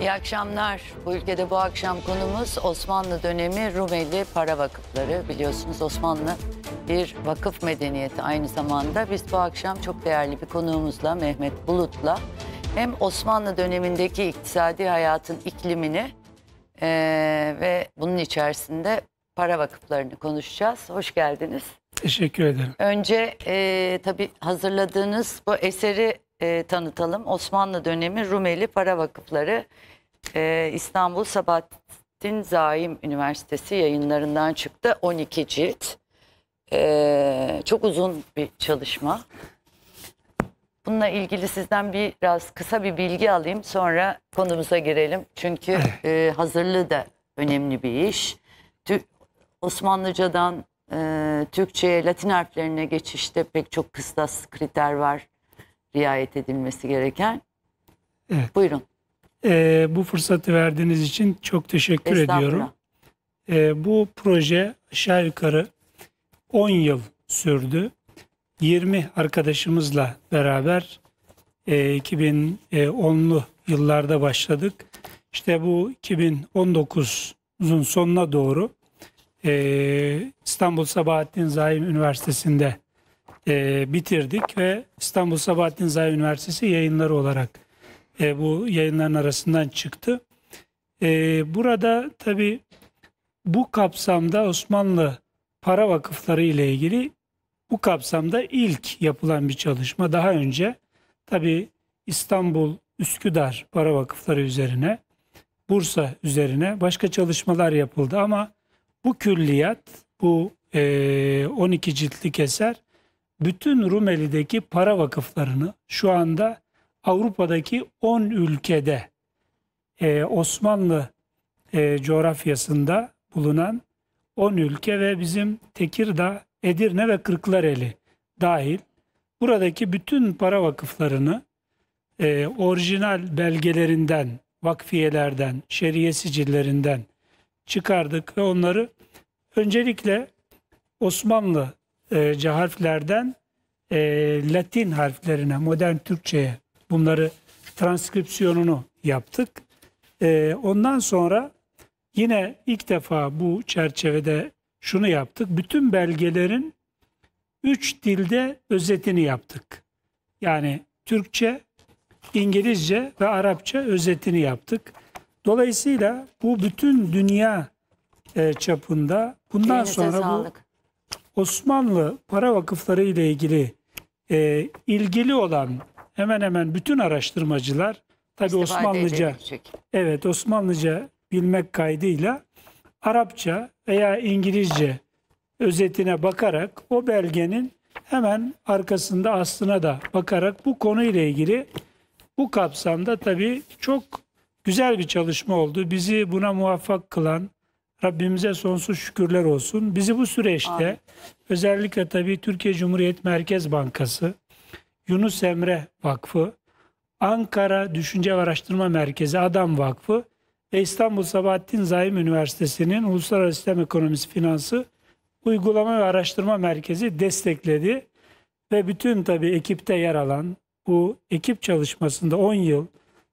İyi akşamlar. Bu ülkede bu akşam konumuz Osmanlı dönemi Rumeli para vakıfları. Biliyorsunuz Osmanlı bir vakıf medeniyeti aynı zamanda. Biz bu akşam çok değerli bir konuğumuzla Mehmet Bulut'la hem Osmanlı dönemindeki iktisadi hayatın iklimini e, ve bunun içerisinde para vakıflarını konuşacağız. Hoş geldiniz. Teşekkür ederim. Önce e, tabii hazırladığınız bu eseri e, tanıtalım. Osmanlı dönemi Rumeli Para Vakıfları e, İstanbul Sabahattin Zaim Üniversitesi yayınlarından çıktı. 12 cilt. E, çok uzun bir çalışma. Bununla ilgili sizden biraz kısa bir bilgi alayım sonra konumuza girelim. Çünkü e, hazırlığı da önemli bir iş. Osmanlıcadan e, Türkçe'ye, Latin harflerine geçişte pek çok kıstas kriter var riayet edilmesi gereken. Evet. Buyurun. Ee, bu fırsatı verdiğiniz için çok teşekkür ediyorum. Ee, bu proje aşağı yukarı 10 yıl sürdü. 20 arkadaşımızla beraber e, 2010'lu yıllarda başladık. İşte bu 2019'un sonuna doğru e, İstanbul Sabahattin Zahim Üniversitesi'nde e, bitirdik ve İstanbul Sabahattin Zahim Üniversitesi yayınları olarak e, bu yayınların arasından çıktı. E, burada tabi bu kapsamda Osmanlı para vakıfları ile ilgili bu kapsamda ilk yapılan bir çalışma. Daha önce tabi İstanbul Üsküdar para vakıfları üzerine, Bursa üzerine başka çalışmalar yapıldı ama bu külliyat, bu e, 12 ciltlik eser bütün Rumeli'deki para vakıflarını şu anda Avrupa'daki 10 ülkede e, Osmanlı e, coğrafyasında bulunan 10 ülke ve bizim Tekirdağ, Edirne ve Kırklareli dahil buradaki bütün para vakıflarını e, orijinal belgelerinden, vakfiyelerden, şeriye sicillerinden çıkardık ve onları öncelikle Osmanlı e, harflerden e, Latin harflerine, modern Türkçe'ye bunları transkripsiyonunu yaptık. E, ondan sonra yine ilk defa bu çerçevede şunu yaptık. Bütün belgelerin üç dilde özetini yaptık. Yani Türkçe, İngilizce ve Arapça özetini yaptık. Dolayısıyla bu bütün dünya e, çapında bundan Elinize sonra sağlık. bu Osmanlı para vakıfları ile ilgili e, ilgili olan hemen hemen bütün araştırmacılar tabi Osmanlıca şey. evet Osmanlıca bilmek kaydıyla Arapça veya İngilizce özetine bakarak o belgenin hemen arkasında aslına da bakarak bu konuyla ilgili bu kapsamda tabii çok güzel bir çalışma oldu. Bizi buna muvaffak kılan Rabbimize sonsuz şükürler olsun. Bizi bu süreçte Amin. özellikle tabii Türkiye Cumhuriyet Merkez Bankası, Yunus Emre Vakfı, Ankara Düşünce ve Araştırma Merkezi Adam Vakfı ve İstanbul Sabahattin Zaim Üniversitesi'nin Uluslararası Sistem Ekonomisi Finansı Uygulama ve Araştırma Merkezi destekledi. Ve bütün tabii ekipte yer alan bu ekip çalışmasında 10 yıl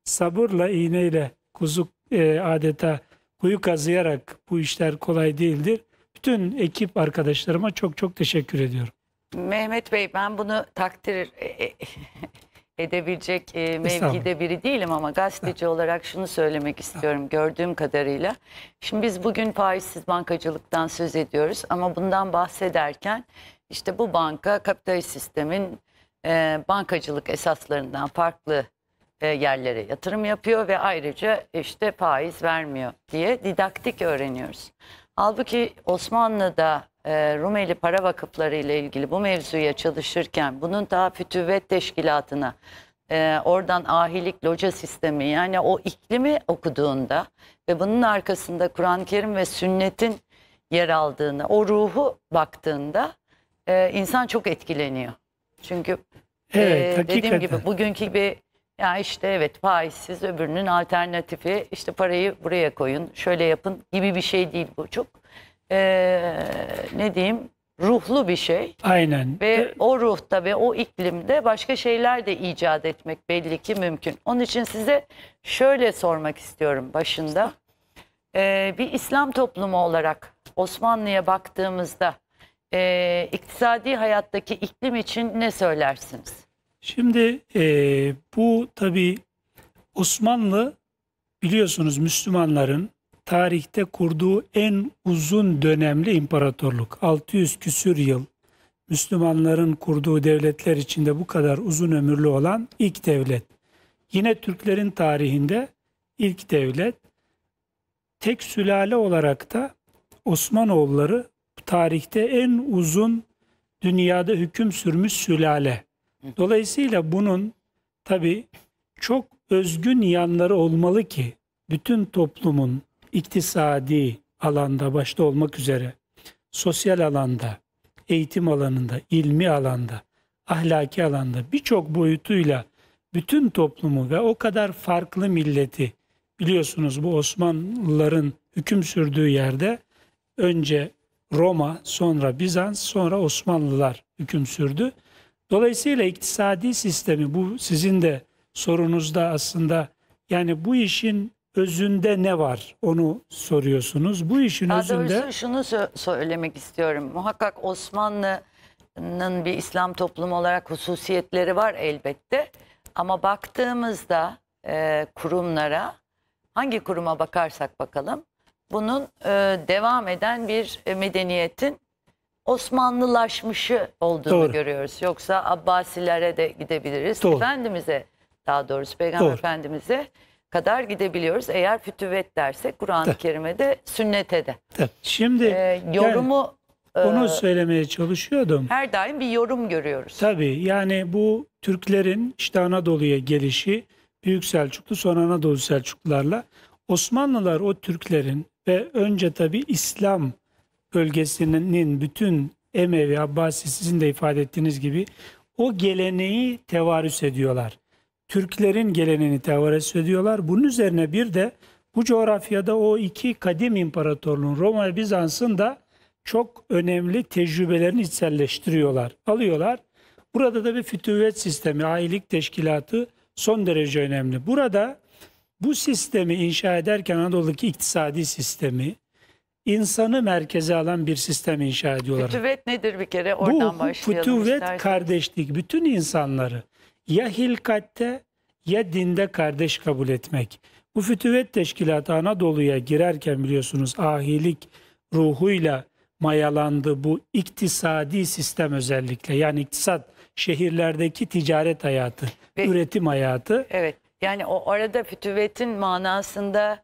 sabırla iğneyle kuzu e, adeta kuyu kazıyarak bu işler kolay değildir. Bütün ekip arkadaşlarıma çok çok teşekkür ediyorum. Mehmet Bey ben bunu takdir e, e, edebilecek e, mevkide biri değilim ama gazeteci olarak şunu söylemek istiyorum gördüğüm kadarıyla. Şimdi biz bugün faizsiz bankacılıktan söz ediyoruz ama bundan bahsederken işte bu banka kapitalist sistemin e, bankacılık esaslarından farklı e, yerlere yatırım yapıyor ve ayrıca işte faiz vermiyor diye didaktik öğreniyoruz. Halbuki Osmanlı'da e, Rumeli para vakıfları ile ilgili bu mevzuya çalışırken bunun daha fütüvvet teşkilatına e, oradan ahilik loca sistemi yani o iklimi okuduğunda ve bunun arkasında Kur'an-ı Kerim ve sünnetin yer aldığını o ruhu baktığında insan çok etkileniyor. Çünkü evet, ee, dediğim gibi bugünkü gibi ya işte evet faizsiz öbürünün alternatifi işte parayı buraya koyun şöyle yapın gibi bir şey değil bu çok ee, ne diyeyim ruhlu bir şey. Aynen. Ve ee, o ruhta ve o iklimde başka şeyler de icat etmek belli ki mümkün. Onun için size şöyle sormak istiyorum başında. Ee, bir İslam toplumu olarak Osmanlı'ya baktığımızda e, iktisadi hayattaki iklim için ne söylersiniz? Şimdi e, bu tabi Osmanlı biliyorsunuz Müslümanların tarihte kurduğu en uzun dönemli imparatorluk. 600 küsür yıl Müslümanların kurduğu devletler içinde bu kadar uzun ömürlü olan ilk devlet. Yine Türklerin tarihinde ilk devlet. Tek sülale olarak da Osmanoğulları tarihte en uzun dünyada hüküm sürmüş sülale. Dolayısıyla bunun tabi çok özgün yanları olmalı ki bütün toplumun iktisadi alanda başta olmak üzere sosyal alanda, eğitim alanında, ilmi alanda, ahlaki alanda birçok boyutuyla bütün toplumu ve o kadar farklı milleti biliyorsunuz bu Osmanlıların hüküm sürdüğü yerde önce Roma, sonra Bizans, sonra Osmanlılar hüküm sürdü. Dolayısıyla iktisadi sistemi bu sizin de sorunuzda aslında yani bu işin özünde ne var onu soruyorsunuz. Bu işin Daha özünde... şunu sö- söylemek istiyorum. Muhakkak Osmanlı'nın bir İslam toplumu olarak hususiyetleri var elbette. Ama baktığımızda e, kurumlara hangi kuruma bakarsak bakalım bunun e, devam eden bir medeniyetin Osmanlılaşmışı olduğunu Doğru. görüyoruz. Yoksa Abbasilere de gidebiliriz. Doğru. Efendimiz'e daha doğrusu Peygamber Doğru. Efendimiz'e kadar gidebiliyoruz. Eğer fütüvet dersek Kur'an-ı de. sünnete de. Şimdi ee, yorumu e, onu söylemeye çalışıyordum. Her daim bir yorum görüyoruz. Tabii yani bu Türklerin işte Anadolu'ya gelişi Büyük Selçuklu sonra Anadolu Selçuklularla Osmanlılar o Türklerin ve önce tabii İslam bölgesinin bütün Emevi, Abbasi sizin de ifade ettiğiniz gibi o geleneği tevarüs ediyorlar. Türklerin geleneğini tevarüs ediyorlar. Bunun üzerine bir de bu coğrafyada o iki kadim imparatorluğun Roma ve Bizans'ın da çok önemli tecrübelerini içselleştiriyorlar, alıyorlar. Burada da bir fütüvvet sistemi, ailelik teşkilatı son derece önemli. Burada bu sistemi inşa ederken Anadolu'daki iktisadi sistemi, insanı merkeze alan bir sistem inşa ediyorlar. Fütüvet nedir bir kere? Oradan Bu fütüvet kardeşlik. Bütün insanları ya hilkatte ya dinde kardeş kabul etmek. Bu fütüvet teşkilatı Anadolu'ya girerken biliyorsunuz ahilik ruhuyla mayalandı bu iktisadi sistem özellikle. Yani iktisat şehirlerdeki ticaret hayatı, Ve, üretim hayatı. Evet. Yani o arada fütüvetin manasında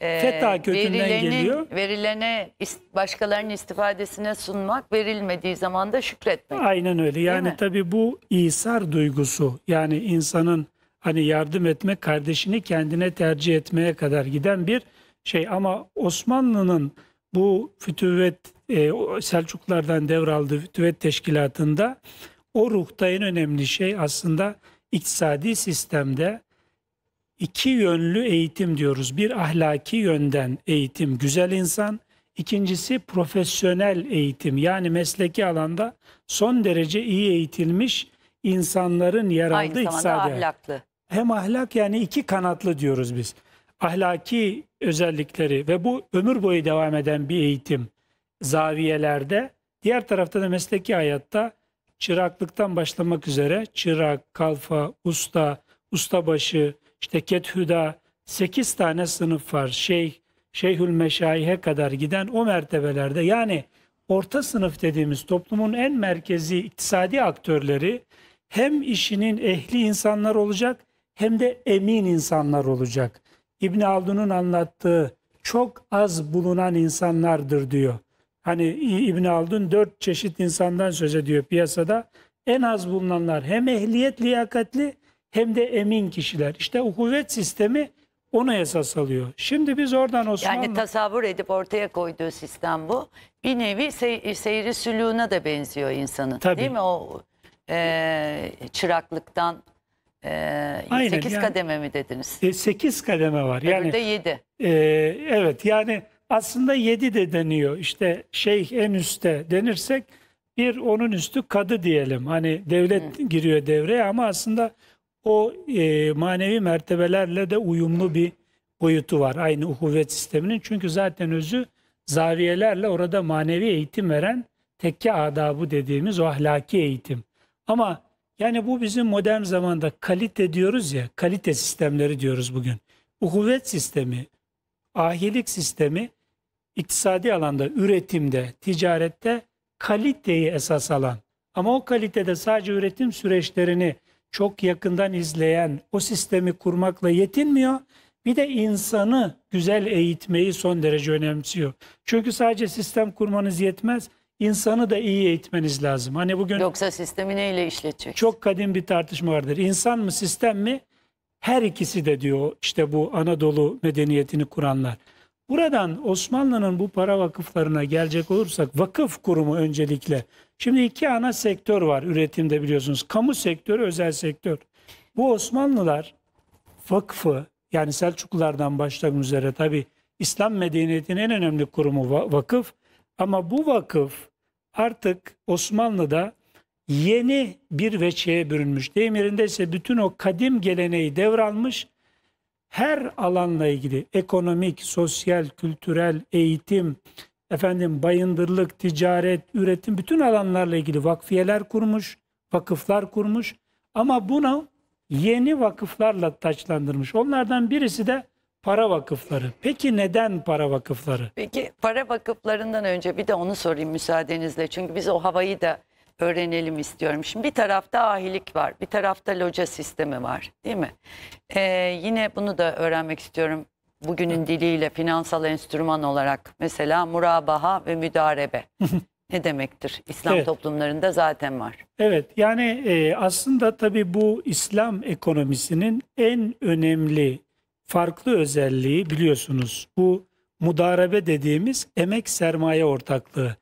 e, ee, FETÖ geliyor. Verilerine başkalarının istifadesine sunmak, verilmediği zaman da şükretmek. Aynen öyle. Yani tabii bu İsar duygusu yani insanın hani yardım etme kardeşini kendine tercih etmeye kadar giden bir şey ama Osmanlı'nın bu fütüvet e, Selçuklardan devraldığı fütüvet teşkilatında o ruhta en önemli şey aslında iktisadi sistemde iki yönlü eğitim diyoruz. Bir ahlaki yönden eğitim güzel insan, İkincisi profesyonel eğitim yani mesleki alanda son derece iyi eğitilmiş insanların yer aldığı Aynı zamanda ahlaklı. Hem ahlak yani iki kanatlı diyoruz biz. Ahlaki özellikleri ve bu ömür boyu devam eden bir eğitim zaviyelerde. Diğer tarafta da mesleki hayatta çıraklıktan başlamak üzere çırak, kalfa, usta, ustabaşı, işte Kethüda 8 tane sınıf var. Şeyh, Şeyhül Meşayihe kadar giden o mertebelerde yani orta sınıf dediğimiz toplumun en merkezi iktisadi aktörleri hem işinin ehli insanlar olacak hem de emin insanlar olacak. İbn Haldun'un anlattığı çok az bulunan insanlardır diyor. Hani İbn Haldun dört çeşit insandan söz ediyor piyasada. En az bulunanlar hem ehliyet liyakatli hem de emin kişiler. İşte o kuvvet sistemi onu esas alıyor. Şimdi biz oradan Osmanlı... Yani tasavvur edip ortaya koyduğu sistem bu. Bir nevi sey seyri sülüğüne de benziyor insanın. Tabii. Değil mi? O e, çıraklıktan e, Aynen, 8 yani, kademe mi dediniz? E, 8 kademe var. Yani, Öbürde 7. E, evet yani aslında 7 de deniyor. İşte şeyh en üstte denirsek bir onun üstü kadı diyelim. Hani devlet Hı. giriyor devreye ama aslında o e, manevi mertebelerle de uyumlu bir boyutu var. Aynı uhuvvet sisteminin. Çünkü zaten özü zaviyelerle orada manevi eğitim veren tekke adabı dediğimiz o ahlaki eğitim. Ama yani bu bizim modern zamanda kalite diyoruz ya, kalite sistemleri diyoruz bugün. Uhuvvet sistemi, ahilik sistemi iktisadi alanda, üretimde, ticarette kaliteyi esas alan. Ama o kalitede sadece üretim süreçlerini çok yakından izleyen, o sistemi kurmakla yetinmiyor. Bir de insanı güzel eğitmeyi son derece önemsiyor. Çünkü sadece sistem kurmanız yetmez. İnsanı da iyi eğitmeniz lazım. Hani bugün Yoksa sistemi neyle işletecek? çok kadim bir tartışma vardır. İnsan mı sistem mi? Her ikisi de diyor işte bu Anadolu medeniyetini kuranlar. Buradan Osmanlı'nın bu para vakıflarına gelecek olursak vakıf kurumu öncelikle. Şimdi iki ana sektör var üretimde biliyorsunuz. Kamu sektörü, özel sektör. Bu Osmanlılar vakfı yani Selçuklulardan başlamak üzere tabi İslam medeniyetinin en önemli kurumu vakıf. Ama bu vakıf artık Osmanlı'da yeni bir veçeye bürünmüş. Demirinde ise bütün o kadim geleneği devralmış her alanla ilgili ekonomik, sosyal, kültürel, eğitim, efendim bayındırlık, ticaret, üretim bütün alanlarla ilgili vakfiyeler kurmuş, vakıflar kurmuş ama bunu yeni vakıflarla taçlandırmış. Onlardan birisi de para vakıfları. Peki neden para vakıfları? Peki para vakıflarından önce bir de onu sorayım müsaadenizle. Çünkü biz o havayı da öğrenelim istiyorum. Şimdi bir tarafta ahilik var, bir tarafta loca sistemi var değil mi? Ee, yine bunu da öğrenmek istiyorum. Bugünün diliyle finansal enstrüman olarak mesela murabaha ve müdarebe ne demektir? İslam evet. toplumlarında zaten var. Evet yani e, aslında tabii bu İslam ekonomisinin en önemli farklı özelliği biliyorsunuz bu mudarebe dediğimiz emek sermaye ortaklığı,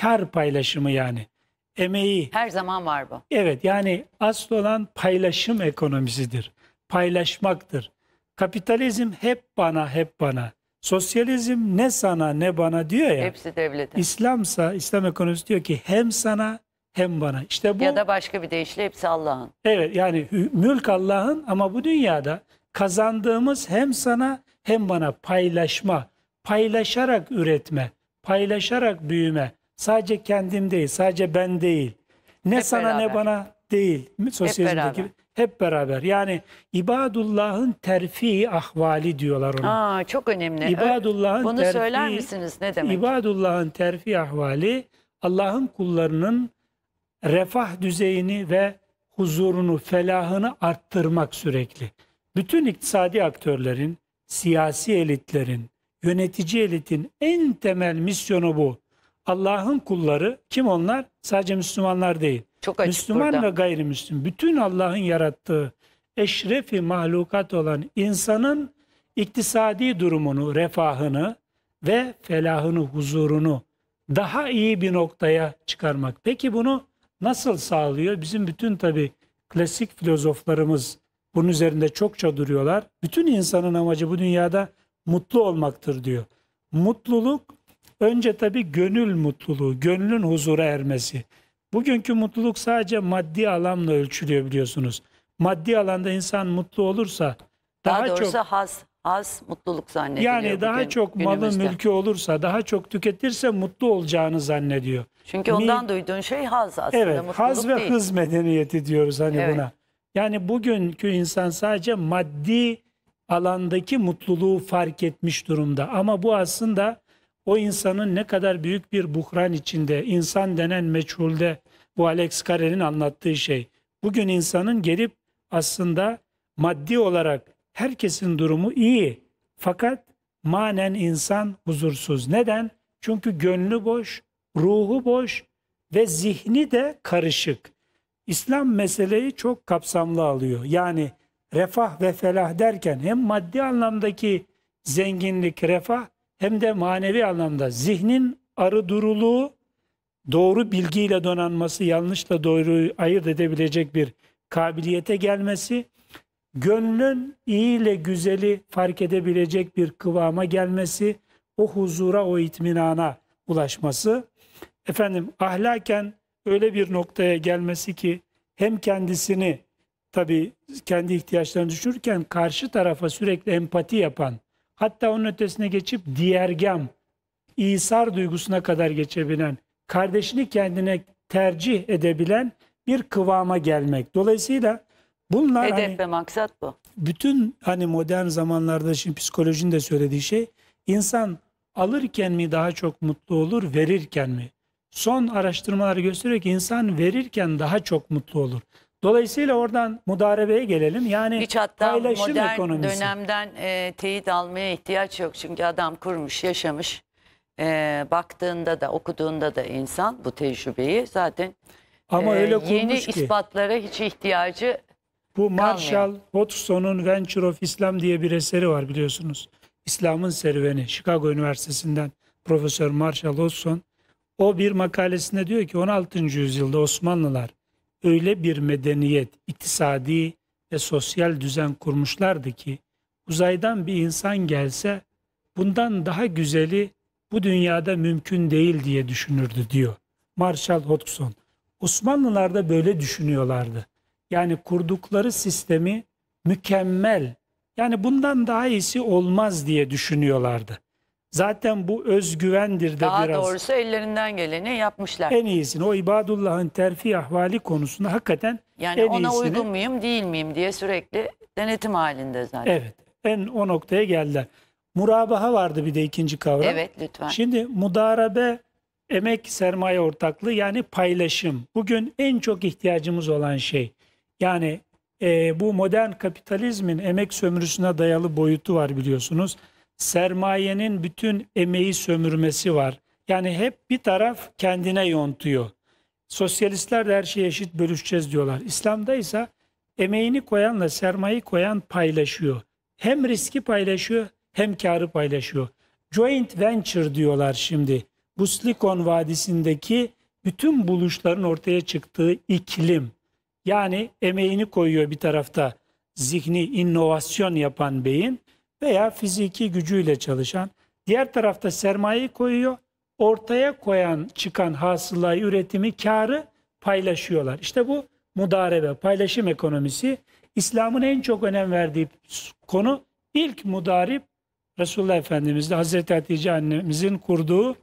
kar paylaşımı yani emeği. Her zaman var bu. Evet yani asıl olan paylaşım ekonomisidir. Paylaşmaktır. Kapitalizm hep bana hep bana. Sosyalizm ne sana ne bana diyor ya. Hepsi devlete. İslamsa İslam ekonomisi diyor ki hem sana hem bana. İşte bu Ya da başka bir deyişle hepsi Allah'ın. Evet yani mülk Allah'ın ama bu dünyada kazandığımız hem sana hem bana paylaşma, paylaşarak üretme, paylaşarak büyüme, Sadece kendim değil, sadece ben değil. Ne hep sana beraber. ne bana değil. Sosyalizmdeki hep beraber. hep beraber. Yani ibadullah'ın terfi ahvali diyorlar ona. Aa, çok önemli. İbadullah'ın Bunu terfi, söyler misiniz ne demek? İbadullah'ın terfi ahvali Allah'ın kullarının refah düzeyini ve huzurunu, felahını arttırmak sürekli. Bütün iktisadi aktörlerin, siyasi elitlerin, yönetici elitin en temel misyonu bu. Allah'ın kulları kim onlar? Sadece Müslümanlar değil. Çok açık Müslüman burada. ve gayrimüslim. Bütün Allah'ın yarattığı eşrefi mahlukat olan insanın iktisadi durumunu, refahını ve felahını, huzurunu daha iyi bir noktaya çıkarmak. Peki bunu nasıl sağlıyor? Bizim bütün tabi klasik filozoflarımız bunun üzerinde çokça duruyorlar. Bütün insanın amacı bu dünyada mutlu olmaktır diyor. Mutluluk Önce tabii gönül mutluluğu, gönlün huzura ermesi. Bugünkü mutluluk sadece maddi alanla ölçülüyor biliyorsunuz. Maddi alanda insan mutlu olursa daha, daha doğrusu çok haz az mutluluk zannediliyor. Yani daha çok günümüzde. malı mülkü olursa, daha çok tüketirse mutlu olacağını zannediyor. Çünkü ondan Mi, duyduğun şey haz aslında evet, mutluluk haz ve değil. hız medeniyeti diyoruz hani evet. buna. Yani bugünkü insan sadece maddi alandaki mutluluğu fark etmiş durumda. Ama bu aslında o insanın ne kadar büyük bir buhran içinde, insan denen meçhulde bu Alex Karelin anlattığı şey. Bugün insanın gelip aslında maddi olarak herkesin durumu iyi fakat manen insan huzursuz. Neden? Çünkü gönlü boş, ruhu boş ve zihni de karışık. İslam meseleyi çok kapsamlı alıyor. Yani refah ve felah derken hem maddi anlamdaki zenginlik, refah hem de manevi anlamda zihnin arı duruluğu doğru bilgiyle donanması, yanlışla doğruyu ayırt edebilecek bir kabiliyete gelmesi, gönlün iyi ile güzeli fark edebilecek bir kıvama gelmesi, o huzura, o itminana ulaşması, efendim ahlaken öyle bir noktaya gelmesi ki hem kendisini tabi kendi ihtiyaçlarını düşünürken karşı tarafa sürekli empati yapan, hatta onun ötesine geçip diğergem, İsar duygusuna kadar geçebilen, kardeşini kendine tercih edebilen bir kıvama gelmek. Dolayısıyla bunlar Hedef hani, ve maksat bu. Bütün hani modern zamanlarda şimdi psikolojinin de söylediği şey insan alırken mi daha çok mutlu olur, verirken mi? Son araştırmalar gösteriyor ki insan verirken daha çok mutlu olur. Dolayısıyla oradan mudarebeye gelelim. Yani Hiç hatta paylaşım modern ekonomisi. dönemden e, teyit almaya ihtiyaç yok. Çünkü adam kurmuş, yaşamış. E, baktığında da okuduğunda da insan bu tecrübeyi zaten ama e, öyle yeni ki, ispatlara hiç ihtiyacı bu Marshall Hodgson'un Venture of Islam diye bir eseri var biliyorsunuz. İslam'ın serüveni Chicago Üniversitesi'nden Profesör Marshall Hodgson o bir makalesinde diyor ki 16. yüzyılda Osmanlılar öyle bir medeniyet, iktisadi ve sosyal düzen kurmuşlardı ki uzaydan bir insan gelse bundan daha güzeli bu dünyada mümkün değil diye düşünürdü diyor Marshall Hodgson. Osmanlılar da böyle düşünüyorlardı. Yani kurdukları sistemi mükemmel yani bundan daha iyisi olmaz diye düşünüyorlardı. Zaten bu özgüvendir de Daha biraz. Daha doğrusu ellerinden geleni yapmışlar. En iyisini o ibadullahın terfi ahvali konusunda hakikaten yani en ona iyisini, uygun muyum değil miyim diye sürekli denetim halinde zaten. Evet. En o noktaya geldiler. Murabaha vardı bir de ikinci kavram. Evet lütfen. Şimdi mudarabe emek sermaye ortaklığı yani paylaşım. Bugün en çok ihtiyacımız olan şey. Yani e, bu modern kapitalizmin emek sömürüsüne dayalı boyutu var biliyorsunuz sermayenin bütün emeği sömürmesi var. Yani hep bir taraf kendine yontuyor. Sosyalistler de her şeyi eşit bölüşeceğiz diyorlar. İslam'da ise emeğini koyanla sermayeyi koyan paylaşıyor. Hem riski paylaşıyor hem karı paylaşıyor. Joint venture diyorlar şimdi. Bu Silikon Vadisi'ndeki bütün buluşların ortaya çıktığı iklim. Yani emeğini koyuyor bir tarafta zihni inovasyon yapan beyin, veya fiziki gücüyle çalışan. Diğer tarafta sermayeyi koyuyor. Ortaya koyan çıkan hasılayı, üretimi, karı paylaşıyorlar. İşte bu mudarebe, paylaşım ekonomisi. İslam'ın en çok önem verdiği konu ilk mudarip Resulullah Efendimiz'de Hazreti Hatice annemizin kurduğu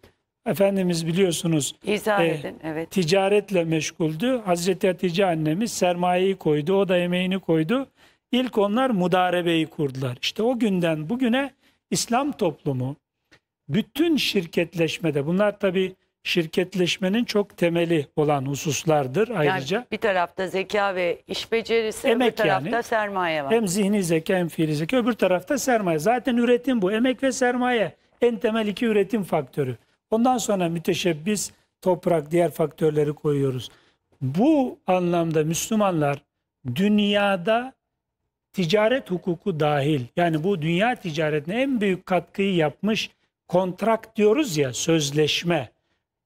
Efendimiz biliyorsunuz İzah e, evet. ticaretle meşguldü. Hazreti Hatice annemiz sermayeyi koydu, o da emeğini koydu. İlk onlar mudarebeyi kurdular. İşte o günden bugüne İslam toplumu bütün şirketleşmede bunlar tabi şirketleşmenin çok temeli olan hususlardır ayrıca. Yani bir tarafta zeka ve iş becerisi emek öbür tarafta yani. sermaye var. Hem zihni zeka hem fiili zeka öbür tarafta sermaye. Zaten üretim bu emek ve sermaye en temel iki üretim faktörü. Ondan sonra müteşebbis toprak diğer faktörleri koyuyoruz. Bu anlamda Müslümanlar dünyada ticaret hukuku dahil yani bu dünya ticaretine en büyük katkıyı yapmış kontrak diyoruz ya sözleşme.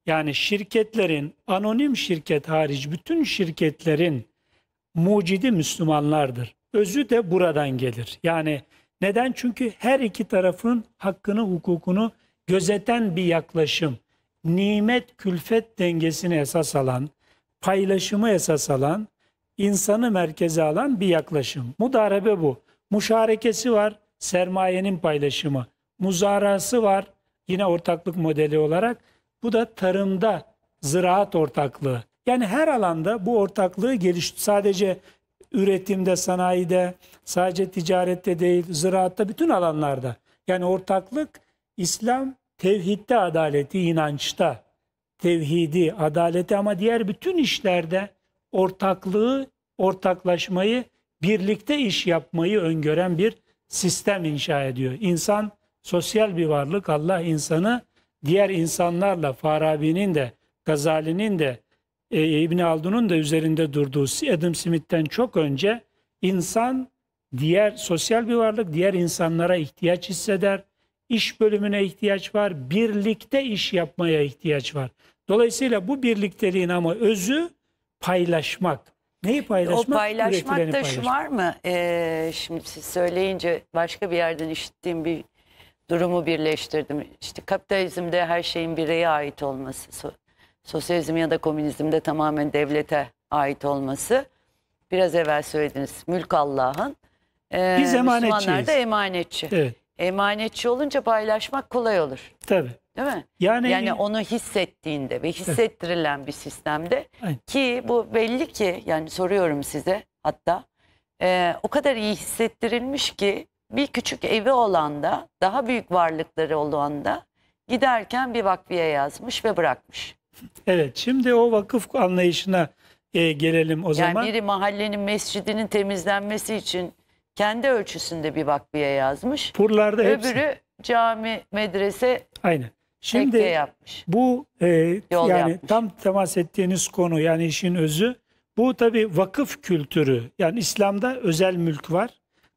Yani şirketlerin anonim şirket hariç bütün şirketlerin mucidi Müslümanlardır. Özü de buradan gelir. Yani neden? Çünkü her iki tarafın hakkını, hukukunu gözeten bir yaklaşım. Nimet külfet dengesini esas alan, paylaşımı esas alan insanı merkeze alan bir yaklaşım. Mudarebe bu. Muşarekesi var, sermayenin paylaşımı. Muzarası var, yine ortaklık modeli olarak. Bu da tarımda ziraat ortaklığı. Yani her alanda bu ortaklığı geliş sadece üretimde, sanayide, sadece ticarette değil, ziraatta bütün alanlarda. Yani ortaklık İslam tevhidde adaleti, inançta, tevhidi, adaleti ama diğer bütün işlerde ortaklığı, ortaklaşmayı, birlikte iş yapmayı öngören bir sistem inşa ediyor. İnsan sosyal bir varlık. Allah insanı diğer insanlarla Farabi'nin de Gazali'nin de e, İbn Haldun'un da üzerinde durduğu Adam Smith'ten çok önce insan diğer sosyal bir varlık, diğer insanlara ihtiyaç hisseder. İş bölümüne ihtiyaç var, birlikte iş yapmaya ihtiyaç var. Dolayısıyla bu birlikteliğin ama özü paylaşmak. Neyi paylaşmak? O paylaşmakta paylaşmak. şu var mı? Ee, şimdi siz söyleyince başka bir yerden işittiğim bir durumu birleştirdim. İşte kapitalizmde her şeyin bireye ait olması, sosyalizm ya da komünizmde tamamen devlete ait olması. Biraz evvel söylediniz mülk Allah'ın. Ee, Biz emanetçiyiz. Müslümanlar da emanetçi. Evet emanetçi olunca paylaşmak kolay olur. Tabii. Değil mi? Yani, yani onu hissettiğinde ve hissettirilen bir sistemde Aynen. ki bu belli ki yani soruyorum size hatta e, o kadar iyi hissettirilmiş ki bir küçük evi olan da daha büyük varlıkları olan da giderken bir vakfiye yazmış ve bırakmış. Evet şimdi o vakıf anlayışına e, gelelim o yani zaman. Yani biri mahallenin mescidinin temizlenmesi için kendi ölçüsünde bir vakfiye yazmış. Purlarda Öbürü hepsi. cami, medrese, Aynen. Şimdi yapmış. bu e, yani yapmış. tam temas ettiğiniz konu yani işin özü bu tabi vakıf kültürü yani İslam'da özel mülk var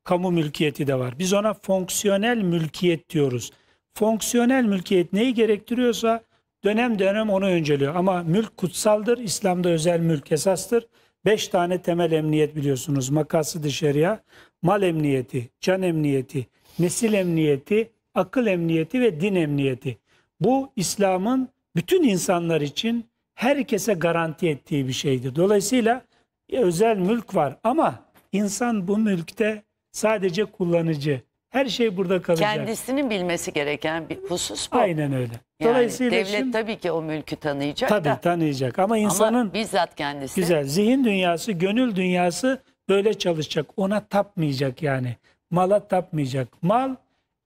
kamu mülkiyeti de var. Biz ona fonksiyonel mülkiyet diyoruz. Fonksiyonel mülkiyet neyi gerektiriyorsa dönem dönem onu önceliyor. Ama mülk kutsaldır. İslam'da özel mülk esastır. Beş tane temel emniyet biliyorsunuz. Makası dışarıya, mal emniyeti, can emniyeti, nesil emniyeti, akıl emniyeti ve din emniyeti. Bu İslam'ın bütün insanlar için herkese garanti ettiği bir şeydir. Dolayısıyla özel mülk var ama insan bu mülkte sadece kullanıcı. Her şey burada kalacak. Kendisinin bilmesi gereken bir husus bu. Aynen öyle. Yani Dolayısıyla devlet şimdi, tabii ki o mülkü tanıyacak tabii, da. tanıyacak ama insanın ama bizzat kendisi. Güzel. Zihin dünyası, gönül dünyası böyle çalışacak. Ona tapmayacak yani. Mala tapmayacak. Mal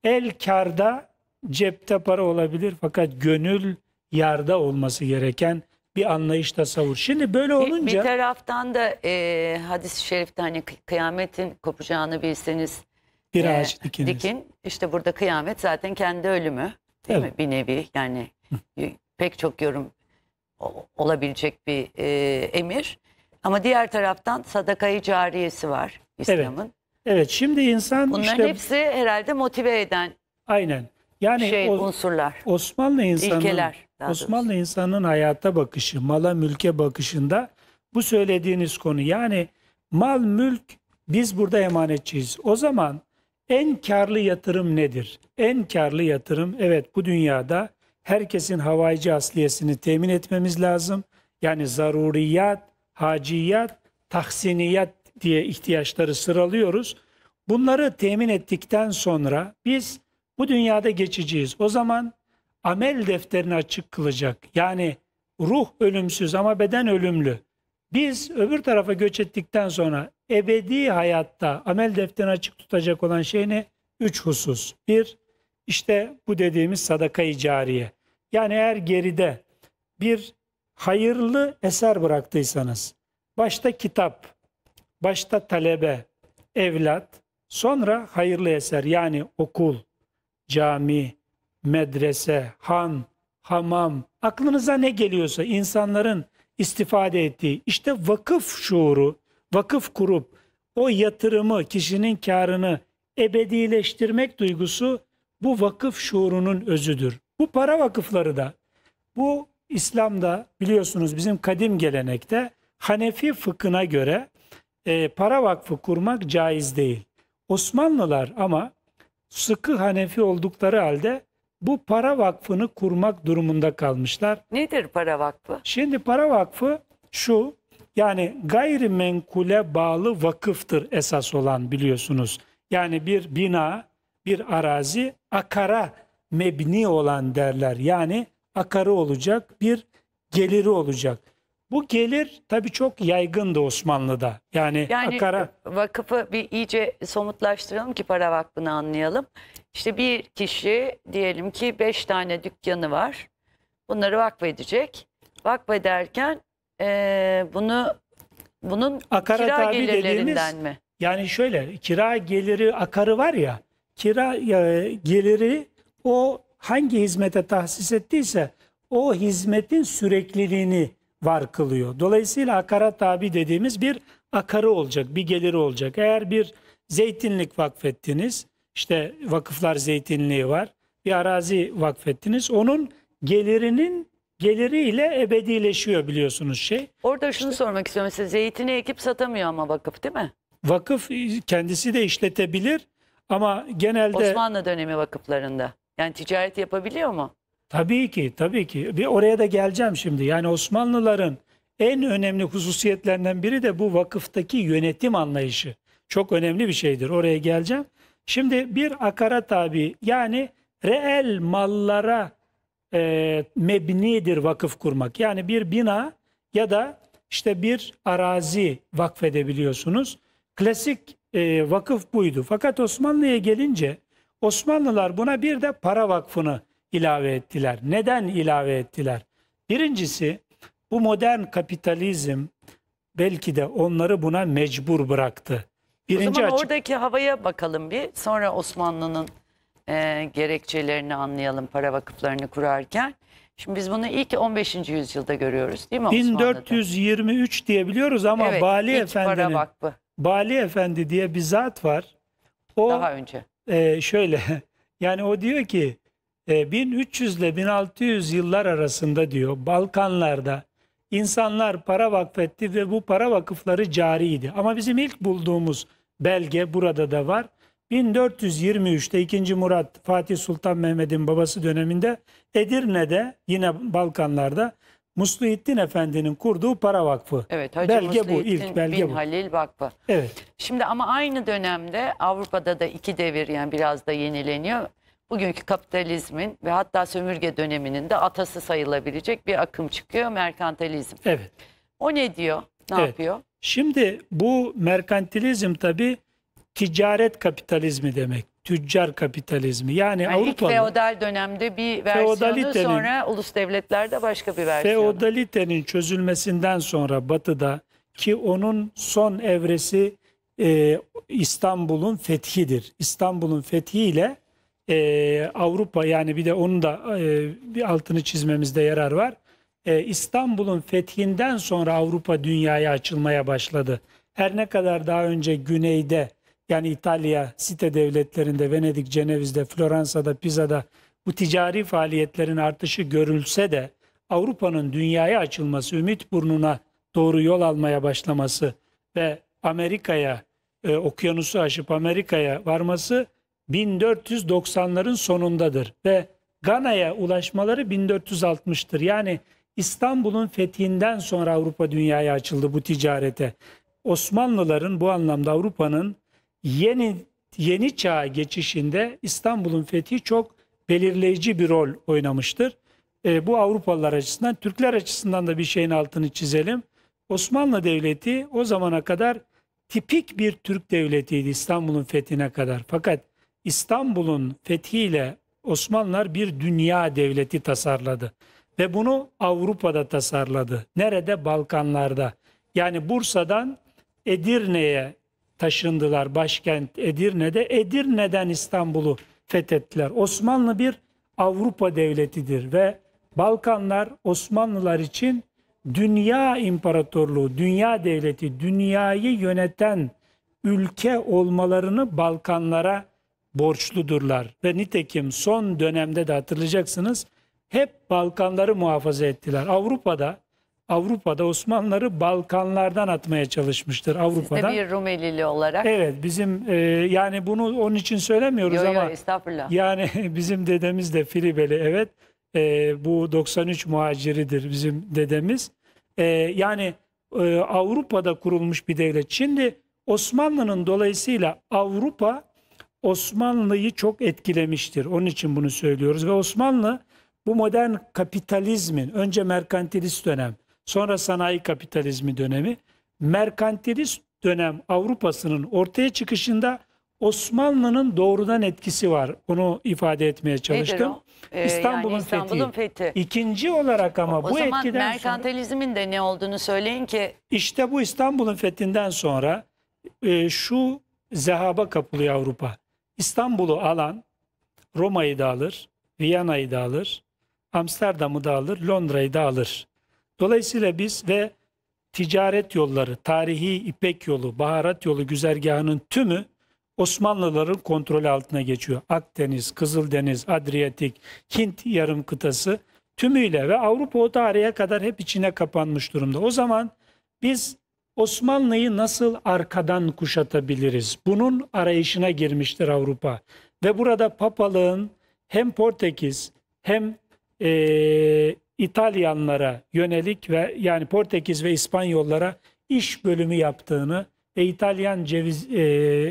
el karda cepte para olabilir fakat gönül yarda olması gereken bir anlayışta savur. Şimdi böyle olunca... Bir, bir taraftan da e, hadis-i şerifte hani kıyametin kopacağını bilseniz bir ee, ağaç dikiniz. Dikin işte burada kıyamet zaten kendi ölümü değil evet. mi? Bir nevi yani pek çok yorum olabilecek bir e, emir. Ama diğer taraftan sadakayı cariyesi var İslam'ın. Evet. evet şimdi insan Bunların işte... hepsi herhalde motive eden Aynen. Yani şey, o, unsurlar. Osmanlı insanın İlkeler, Osmanlı doğrusu. insanının hayata bakışı, mala mülke bakışında bu söylediğiniz konu yani mal mülk biz burada emanetçiyiz. O zaman en karlı yatırım nedir? En karlı yatırım evet bu dünyada herkesin havaycı asliyesini temin etmemiz lazım. Yani zaruriyat, haciyat, tahsiniyat diye ihtiyaçları sıralıyoruz. Bunları temin ettikten sonra biz bu dünyada geçeceğiz. O zaman amel defterini açık kılacak. Yani ruh ölümsüz ama beden ölümlü. Biz öbür tarafa göç ettikten sonra ebedi hayatta amel defterini açık tutacak olan şey ne? Üç husus. Bir, işte bu dediğimiz sadaka-i cariye. Yani eğer geride bir hayırlı eser bıraktıysanız, başta kitap, başta talebe, evlat, sonra hayırlı eser yani okul, cami, medrese, han, hamam, aklınıza ne geliyorsa insanların istifade ettiği işte vakıf şuuru, vakıf kurup o yatırımı, kişinin karını ebedileştirmek duygusu bu vakıf şuurunun özüdür. Bu para vakıfları da bu İslam'da biliyorsunuz bizim kadim gelenekte Hanefi fıkhına göre e, para vakfı kurmak caiz değil. Osmanlılar ama sıkı Hanefi oldukları halde bu para vakfını kurmak durumunda kalmışlar. Nedir para vakfı? Şimdi para vakfı şu yani gayrimenkule bağlı vakıftır esas olan biliyorsunuz. Yani bir bina, bir arazi akara mebni olan derler. Yani akarı olacak bir geliri olacak. Bu gelir tabii çok yaygındı Osmanlı'da. Yani, yani akara... E, vakıfı bir iyice somutlaştıralım ki para vakfını anlayalım. İşte bir kişi diyelim ki beş tane dükkanı var. Bunları vakfedecek. Vakfederken e, bunu bunun Akara kira tabi gelirlerinden dediğimiz, mi? Yani şöyle kira geliri akarı var ya kira e, geliri o hangi hizmete tahsis ettiyse o hizmetin sürekliliğini var kılıyor. Dolayısıyla akara tabi dediğimiz bir akarı olacak, bir geliri olacak. Eğer bir zeytinlik vakfettiniz, işte vakıflar zeytinliği var, bir arazi vakfettiniz, onun gelirinin geliriyle ebedileşiyor biliyorsunuz şey. Orada şunu sormak istiyorum. Mesela zeytini ekip satamıyor ama vakıf değil mi? Vakıf kendisi de işletebilir ama genelde... Osmanlı dönemi vakıflarında. Yani ticaret yapabiliyor mu? Tabii ki, tabii ki. Bir oraya da geleceğim şimdi. Yani Osmanlıların en önemli hususiyetlerinden biri de bu vakıftaki yönetim anlayışı. Çok önemli bir şeydir. Oraya geleceğim. Şimdi bir akara tabi yani reel mallara e, mebnidir vakıf kurmak. Yani bir bina ya da işte bir arazi vakfedebiliyorsunuz. Klasik e, vakıf buydu. Fakat Osmanlı'ya gelince Osmanlılar buna bir de para vakfını ilave ettiler. Neden ilave ettiler? Birincisi bu modern kapitalizm belki de onları buna mecbur bıraktı. Birinci o zaman açık... oradaki havaya bakalım bir sonra Osmanlı'nın e, gerekçelerini anlayalım para vakıflarını kurarken. Şimdi biz bunu ilk 15. yüzyılda görüyoruz değil mi 1423 diye biliyoruz ama evet, Bali Efendi'nin Bali Efendi diye bir zat var. O, Daha önce. E, şöyle yani o diyor ki e, 1300 ile 1600 yıllar arasında diyor Balkanlarda insanlar para vakfetti ve bu para vakıfları cariydi. Ama bizim ilk bulduğumuz belge burada da var. 1423'te 2. Murat Fatih Sultan Mehmet'in babası döneminde Edirne'de yine Balkanlarda Musluhittin Efendi'nin kurduğu para vakfı. Evet, Hacı belge bu ilk belge bin bu. Halil Vakfı. Evet. Şimdi ama aynı dönemde Avrupa'da da iki devir yani biraz da yenileniyor. Bugünkü kapitalizmin ve hatta sömürge döneminin de atası sayılabilecek bir akım çıkıyor merkantilizm. Evet. O ne diyor? Ne evet. yapıyor? Şimdi bu merkantilizm tabii ticaret kapitalizmi demek. Tüccar kapitalizmi. Yani, yani Avrupalı. feodal dönemde bir versiyonu sonra ulus devletlerde başka bir versiyonu. Feodalitenin çözülmesinden sonra batıda ki onun son evresi e, İstanbul'un fethidir. İstanbul'un fethiyle e, Avrupa yani bir de onun da e, bir altını çizmemizde yarar var. E, İstanbul'un fethinden sonra Avrupa dünyaya açılmaya başladı. Her ne kadar daha önce güneyde yani İtalya, site devletlerinde, Venedik, Ceneviz'de, Floransa'da, Pisa'da bu ticari faaliyetlerin artışı görülse de Avrupa'nın dünyaya açılması, ümit burnuna doğru yol almaya başlaması ve Amerika'ya, e, okyanusu aşıp Amerika'ya varması 1490'ların sonundadır ve Gana'ya ulaşmaları 1460'tır. Yani İstanbul'un fethinden sonra Avrupa dünyaya açıldı bu ticarete. Osmanlıların bu anlamda Avrupa'nın yeni yeni çağ geçişinde İstanbul'un fethi çok belirleyici bir rol oynamıştır. E, bu Avrupalılar açısından, Türkler açısından da bir şeyin altını çizelim. Osmanlı Devleti o zamana kadar tipik bir Türk devletiydi İstanbul'un fethine kadar. Fakat İstanbul'un fethiyle Osmanlılar bir dünya devleti tasarladı. Ve bunu Avrupa'da tasarladı. Nerede? Balkanlarda. Yani Bursa'dan Edirne'ye taşındılar başkent Edirne'de. Edirne'den İstanbul'u fethettiler. Osmanlı bir Avrupa devletidir ve Balkanlar Osmanlılar için dünya imparatorluğu, dünya devleti, dünyayı yöneten ülke olmalarını Balkanlara borçludurlar. Ve nitekim son dönemde de hatırlayacaksınız hep Balkanları muhafaza ettiler. Avrupa'da Avrupa'da Osmanlıları Balkanlardan atmaya çalışmıştır Avrupa'dan. Siz de bir Rumelili olarak. Evet bizim e, yani bunu onun için söylemiyoruz yo, yo, ama. Yok estağfurullah. Yani bizim dedemiz de Filibeli evet e, bu 93 muhaciridir bizim dedemiz. E, yani e, Avrupa'da kurulmuş bir devlet. Şimdi Osmanlı'nın dolayısıyla Avrupa Osmanlı'yı çok etkilemiştir. Onun için bunu söylüyoruz ve Osmanlı bu modern kapitalizmin önce merkantilist dönem sonra sanayi kapitalizmi dönemi, merkantilist dönem Avrupa'sının ortaya çıkışında Osmanlı'nın doğrudan etkisi var. Onu ifade etmeye çalıştım. Ee, İstanbul'un yani İstanbul fethi. fethi. İkinci olarak ama o, bu etkiden sonra... O zaman merkantilizmin de ne olduğunu söyleyin ki... İşte bu İstanbul'un fethinden sonra e, şu zehaba kapılıyor Avrupa. İstanbul'u alan Roma'yı da alır, Viyana'yı da alır, Amsterdam'ı da alır, Londra'yı da alır. Dolayısıyla biz ve ticaret yolları, tarihi İpek yolu, baharat yolu güzergahının tümü Osmanlıların kontrolü altına geçiyor. Akdeniz, Kızıldeniz, Adriyatik, Hint yarım kıtası tümüyle ve Avrupa o tarihe kadar hep içine kapanmış durumda. O zaman biz Osmanlı'yı nasıl arkadan kuşatabiliriz? Bunun arayışına girmiştir Avrupa. Ve burada papalığın hem Portekiz hem e, İtalyanlara yönelik ve yani Portekiz ve İspanyollara iş bölümü yaptığını ve İtalyan ceviz, e,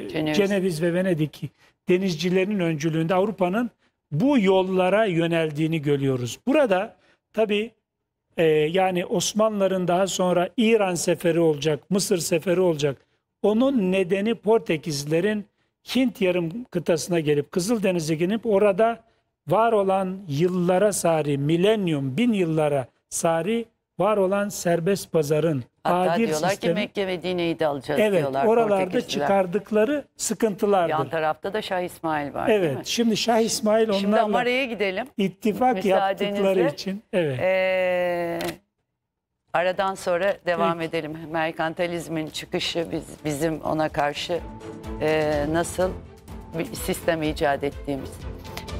Ceneviz. Ceneviz ve Venedik denizcilerinin öncülüğünde Avrupa'nın bu yollara yöneldiğini görüyoruz. Burada tabi e, yani Osmanlıların daha sonra İran seferi olacak, Mısır seferi olacak. Onun nedeni Portekizlerin Hint yarım kıtasına gelip Kızıldeniz'e gelip orada var olan yıllara sari, milenyum, bin yıllara sari var olan serbest pazarın Hatta adil diyorlar sistemi, ki Mekke Medine'yi de alacağız evet, diyorlar. oralarda çıkardıkları sıkıntılardır. Yan tarafta da Şah İsmail var Evet, şimdi Şah İsmail onlarla şimdi Amara'ya gidelim. ittifak yaptıkları için. Evet. Ee, aradan sonra devam evet. edelim. Merkantalizmin çıkışı biz, bizim ona karşı e, nasıl bir sistem icat ettiğimiz.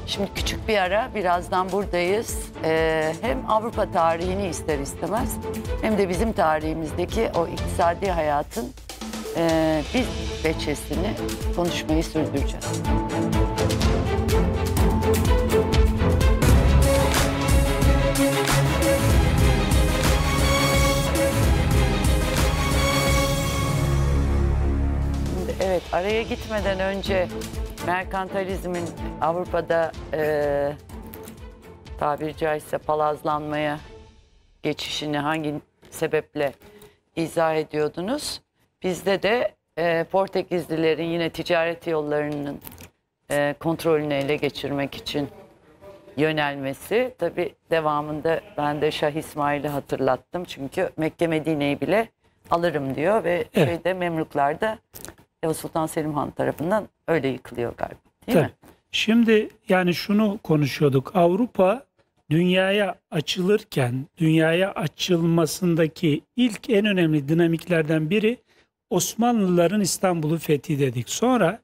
Şimdi küçük bir ara birazdan buradayız. Ee, hem Avrupa tarihini ister istemez hem de bizim tarihimizdeki o iktisadi hayatın e, bir veçesini konuşmayı sürdüreceğiz. Evet araya gitmeden önce merkantalizmin Avrupa'da e, tabiri caizse palazlanmaya geçişini hangi sebeple izah ediyordunuz? Bizde de e, Portekizlilerin yine ticaret yollarının e, kontrolünü ele geçirmek için yönelmesi. Tabi devamında ben de Şah İsmail'i hatırlattım. Çünkü Mekke Medine'yi bile alırım diyor ve evet. şeyde Memluklar'da Yavuz Sultan Selim Han tarafından öyle yıkılıyor galiba değil Tabii. mi? Şimdi yani şunu konuşuyorduk. Avrupa dünyaya açılırken dünyaya açılmasındaki ilk en önemli dinamiklerden biri Osmanlıların İstanbul'u fethi dedik. Sonra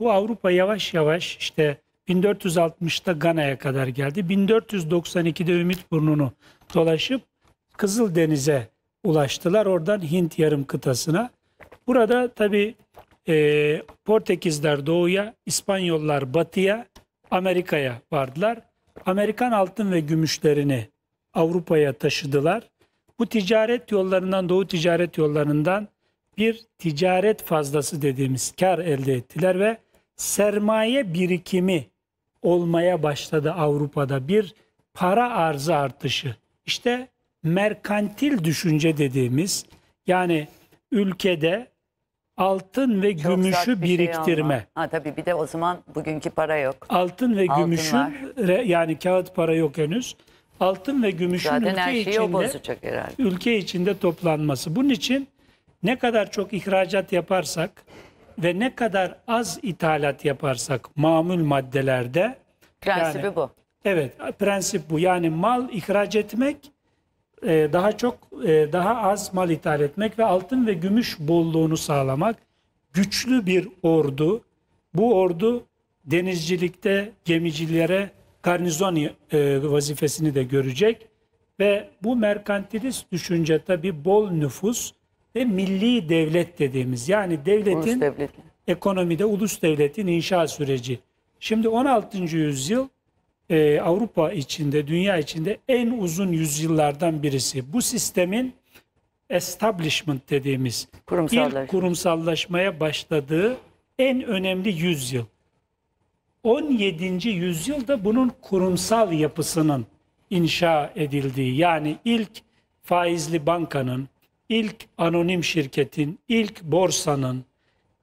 bu Avrupa yavaş yavaş işte 1460'ta Gana'ya kadar geldi. 1492'de Ümit burnunu dolaşıp Kızıldeniz'e ulaştılar. Oradan Hint yarım kıtasına. Burada tabi e, Portekizler doğuya, İspanyollar batıya, Amerika'ya vardılar. Amerikan altın ve gümüşlerini Avrupa'ya taşıdılar. Bu ticaret yollarından, doğu ticaret yollarından bir ticaret fazlası dediğimiz kar elde ettiler ve sermaye birikimi olmaya başladı Avrupa'da bir para arzı artışı. İşte merkantil düşünce dediğimiz yani ülkede altın ve Çok gümüşü bir şey biriktirme. Şey ha tabii bir de o zaman bugünkü para yok. Altın ve altın gümüşün var. yani kağıt para yok henüz. Altın ve gümüşün Zaten ülke her şeyi içinde bozacak herhalde. ülke içinde toplanması. Bunun için ne kadar çok ihracat yaparsak ve ne kadar az ithalat yaparsak mamul maddelerde prensibi yani, bu. Evet, prensip bu. Yani mal ihraç etmek e, daha çok e, daha az mal ithal etmek ve altın ve gümüş bolluğunu sağlamak güçlü bir ordu. Bu ordu denizcilikte gemicilere garnizon e, vazifesini de görecek ve bu merkantilist düşünce tabi bol nüfus ve milli devlet dediğimiz yani devletin ulus devleti. ekonomide ulus devletin inşa süreci. Şimdi 16. yüzyıl e, Avrupa içinde, dünya içinde en uzun yüzyıllardan birisi. Bu sistemin establishment dediğimiz ilk kurumsallaşmaya başladığı en önemli yüzyıl. 17. yüzyılda bunun kurumsal yapısının inşa edildiği yani ilk faizli bankanın, ilk anonim şirketin, ilk borsanın,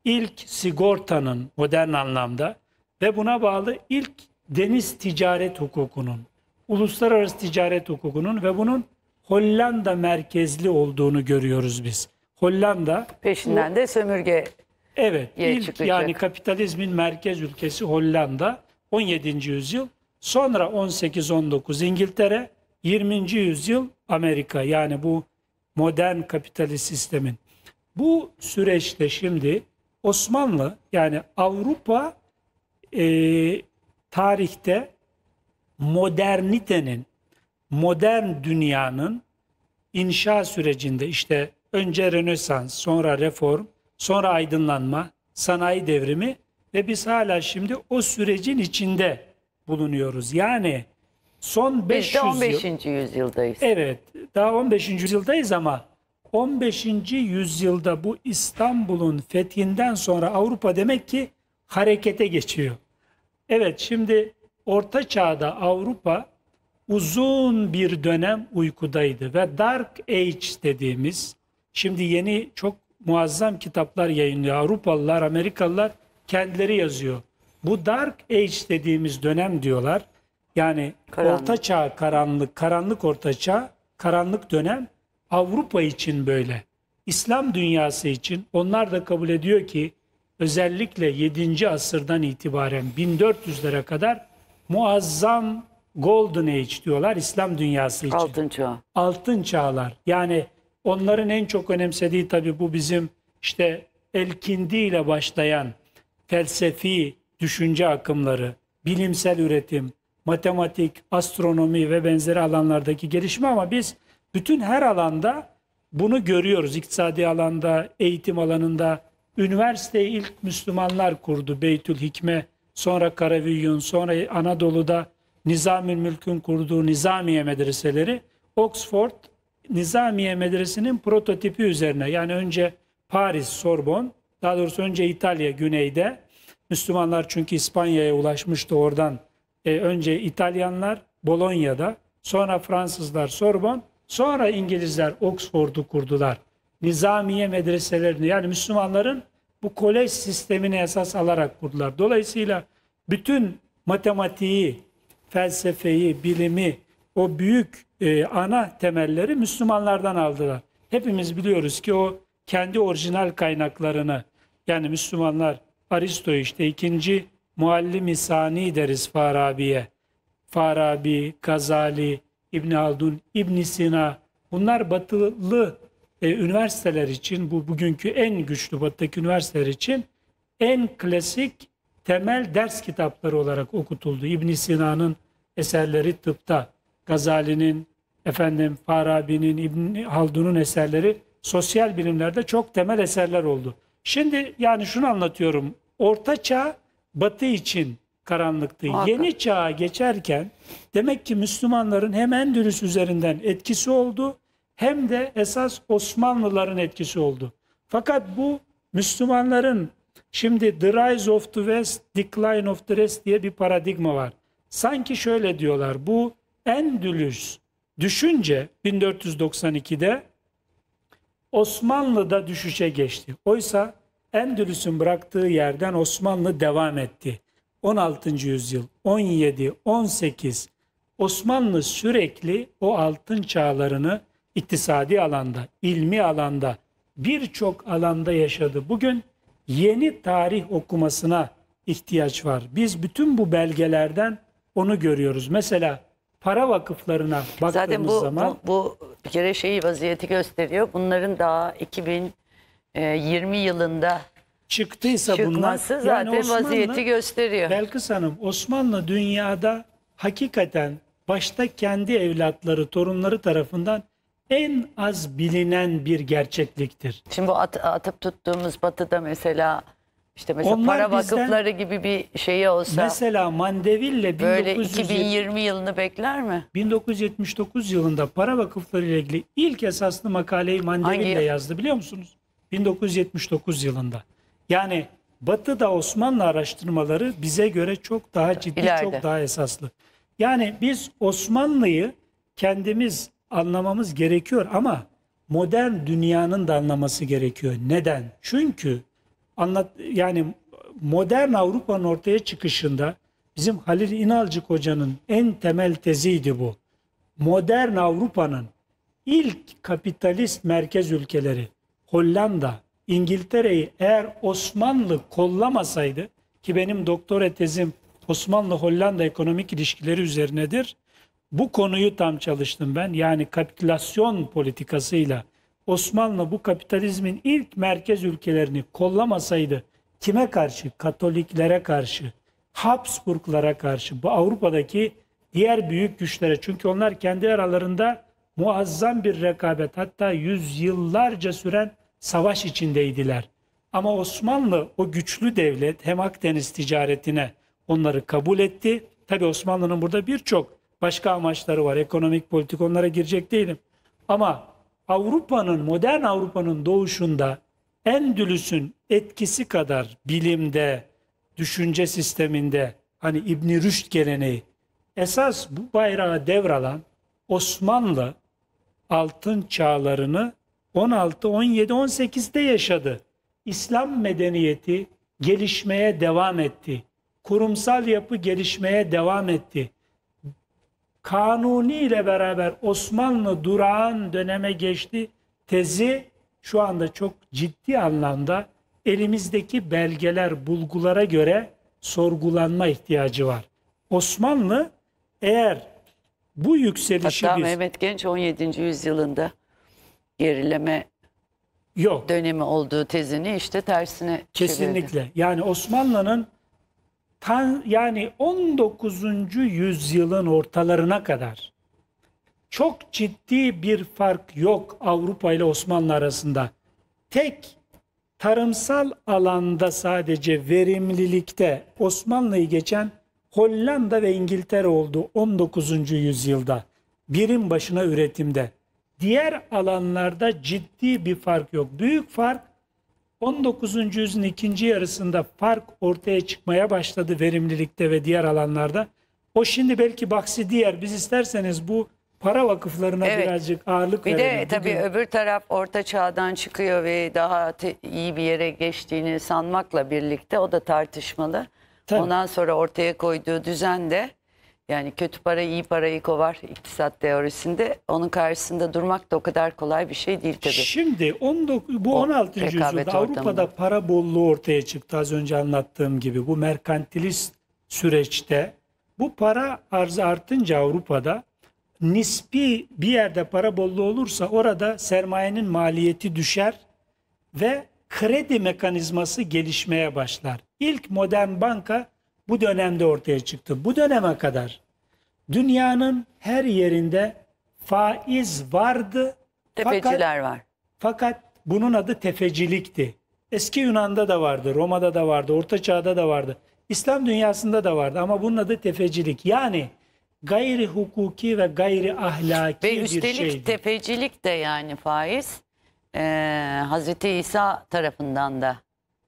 ilk sigortanın modern anlamda ve buna bağlı ilk deniz ticaret hukukunun, uluslararası ticaret hukukunun ve bunun Hollanda merkezli olduğunu görüyoruz biz. Hollanda peşinden bu, de sömürge Evet, ilk çıkacak. yani kapitalizmin merkez ülkesi Hollanda 17. yüzyıl, sonra 18-19 İngiltere, 20. yüzyıl Amerika yani bu modern kapitalist sistemin. Bu süreçte şimdi Osmanlı yani Avrupa e, tarihte modernitenin, modern dünyanın inşa sürecinde işte önce Rönesans, sonra reform, sonra aydınlanma, sanayi devrimi ve biz hala şimdi o sürecin içinde bulunuyoruz. Yani son 500 yıl. Biz de 15. Yıl, yüzyıldayız. Evet, daha 15. yüzyıldayız ama 15. yüzyılda bu İstanbul'un fethinden sonra Avrupa demek ki harekete geçiyor. Evet şimdi Orta Çağ'da Avrupa uzun bir dönem uykudaydı ve Dark Age dediğimiz şimdi yeni çok muazzam kitaplar yayınlıyor. Avrupalılar, Amerikalılar kendileri yazıyor. Bu Dark Age dediğimiz dönem diyorlar. Yani karanlık. Orta Çağ karanlık, karanlık Orta Çağ, karanlık dönem Avrupa için böyle. İslam dünyası için onlar da kabul ediyor ki özellikle 7. asırdan itibaren 1400'lere kadar muazzam Golden Age diyorlar İslam dünyası için. Altın çağ. Altın çağlar. Yani onların en çok önemsediği tabii bu bizim işte Elkindi ile başlayan felsefi düşünce akımları, bilimsel üretim, matematik, astronomi ve benzeri alanlardaki gelişme ama biz bütün her alanda bunu görüyoruz. İktisadi alanda, eğitim alanında, Üniversiteyi ilk Müslümanlar kurdu. Beytül Hikme, sonra Karaviyyun, sonra Anadolu'da Nizamül Mülk'ün kurduğu Nizamiye medreseleri. Oxford Nizamiye medresinin prototipi üzerine yani önce Paris, Sorbon, daha doğrusu önce İtalya güneyde Müslümanlar çünkü İspanya'ya ulaşmıştı oradan. E, önce İtalyanlar Bolonya'da, sonra Fransızlar Sorbon, sonra İngilizler Oxford'u kurdular nizamiye medreselerini yani Müslümanların bu kolej sistemini esas alarak kurdular. Dolayısıyla bütün matematiği, felsefeyi, bilimi, o büyük e, ana temelleri Müslümanlardan aldılar. Hepimiz biliyoruz ki o kendi orijinal kaynaklarını yani Müslümanlar Aristo işte ikinci muallim-i deriz Farabi'ye. Farabi, Gazali, İbn Haldun, İbn Sina bunlar batılı e, üniversiteler için bu bugünkü en güçlü batıdaki üniversiteler için en klasik temel ders kitapları olarak okutuldu. İbn Sina'nın eserleri tıpta, Gazali'nin, efendim Farabi'nin, İbn Haldun'un eserleri sosyal bilimlerde çok temel eserler oldu. Şimdi yani şunu anlatıyorum. Orta çağ batı için karanlıktı. Muhakkak. Yeni çağa geçerken demek ki Müslümanların hem Endülüs üzerinden etkisi oldu hem de esas Osmanlıların etkisi oldu. Fakat bu Müslümanların şimdi the rise of the west, decline of the rest diye bir paradigma var. Sanki şöyle diyorlar bu Endülüs düşünce 1492'de Osmanlı da düşüşe geçti. Oysa Endülüs'ün bıraktığı yerden Osmanlı devam etti. 16. yüzyıl, 17, 18 Osmanlı sürekli o altın çağlarını iktisadi alanda, ilmi alanda, birçok alanda yaşadı. Bugün yeni tarih okumasına ihtiyaç var. Biz bütün bu belgelerden onu görüyoruz. Mesela para vakıflarına baktığımız Zaten bu, zaman... Bu, bu bir kere şeyi vaziyeti gösteriyor. Bunların daha 2020 e, yılında çıktıysa bunlar, zaten yani Osmanlı, vaziyeti gösteriyor. Belkıs Hanım Osmanlı dünyada hakikaten başta kendi evlatları, torunları tarafından en az bilinen bir gerçekliktir. Şimdi bu at, atıp tuttuğumuz batıda mesela işte mesela Onlar para bizden, vakıfları gibi bir şeyi olsa. Mesela Mandeville böyle 2020 yılını bekler mi? 1979 yılında para vakıfları ile ilgili ilk esaslı makaleyi Mandeville yazdı biliyor musunuz? 1979 yılında. Yani Batı'da Osmanlı araştırmaları bize göre çok daha ciddi, İleride. çok daha esaslı. Yani biz Osmanlı'yı kendimiz anlamamız gerekiyor ama modern dünyanın da anlaması gerekiyor. Neden? Çünkü anlat yani modern Avrupa'nın ortaya çıkışında bizim Halil İnalcık hocanın en temel teziydi bu. Modern Avrupa'nın ilk kapitalist merkez ülkeleri Hollanda, İngiltere'yi eğer Osmanlı kollamasaydı ki benim doktora tezim Osmanlı-Hollanda ekonomik ilişkileri üzerinedir bu konuyu tam çalıştım ben. Yani kapitülasyon politikasıyla Osmanlı bu kapitalizmin ilk merkez ülkelerini kollamasaydı kime karşı? Katoliklere karşı, Habsburglara karşı, bu Avrupa'daki diğer büyük güçlere. Çünkü onlar kendi aralarında muazzam bir rekabet hatta yüzyıllarca süren savaş içindeydiler. Ama Osmanlı o güçlü devlet hem Akdeniz ticaretine onları kabul etti. Tabi Osmanlı'nın burada birçok başka amaçları var. Ekonomik politik onlara girecek değilim. Ama Avrupa'nın, modern Avrupa'nın doğuşunda Endülüs'ün etkisi kadar bilimde, düşünce sisteminde hani İbni Rüşd geleneği esas bu bayrağı devralan Osmanlı altın çağlarını 16, 17, 18'de yaşadı. İslam medeniyeti gelişmeye devam etti. Kurumsal yapı gelişmeye devam etti. Kanuni ile beraber Osmanlı durağan döneme geçti tezi şu anda çok ciddi anlamda elimizdeki belgeler, bulgulara göre sorgulanma ihtiyacı var. Osmanlı eğer bu yükselişi Hatta biz... Mehmet Genç 17. yüzyılında gerileme Yok. dönemi olduğu tezini işte tersine Kesinlikle. Çevirdi. Yani Osmanlı'nın tan, yani 19. yüzyılın ortalarına kadar çok ciddi bir fark yok Avrupa ile Osmanlı arasında. Tek tarımsal alanda sadece verimlilikte Osmanlı'yı geçen Hollanda ve İngiltere oldu 19. yüzyılda. Birim başına üretimde. Diğer alanlarda ciddi bir fark yok. Büyük fark 19. yüzyılın ikinci yarısında fark ortaya çıkmaya başladı verimlilikte ve diğer alanlarda. O şimdi belki baksi diğer biz isterseniz bu para vakıflarına evet. birazcık ağırlık bir verelim. Bir de tabii Bugün... öbür taraf orta çağdan çıkıyor ve daha iyi bir yere geçtiğini sanmakla birlikte o da tartışmalı. Tabii. Ondan sonra ortaya koyduğu düzen de yani kötü para iyi parayı kovar iktisat teorisinde. Onun karşısında durmak da o kadar kolay bir şey değil tabii. Şimdi 19, bu 16. yüzyılda Avrupa'da para bolluğu ortaya çıktı. Az önce anlattığım gibi bu merkantilist süreçte bu para arzı artınca Avrupa'da nispi bir yerde para bolluğu olursa orada sermayenin maliyeti düşer ve kredi mekanizması gelişmeye başlar. İlk modern banka bu dönemde ortaya çıktı. Bu döneme kadar dünyanın her yerinde faiz vardı. Tefeciler fakat, var. Fakat bunun adı tefecilikti. Eski Yunan'da da vardı, Roma'da da vardı, Orta Çağ'da da vardı. İslam dünyasında da vardı ama bunun adı tefecilik. Yani gayri hukuki ve gayri ahlaki bir şeydi. Ve üstelik tefecilik de yani faiz e, Hazreti İsa tarafından da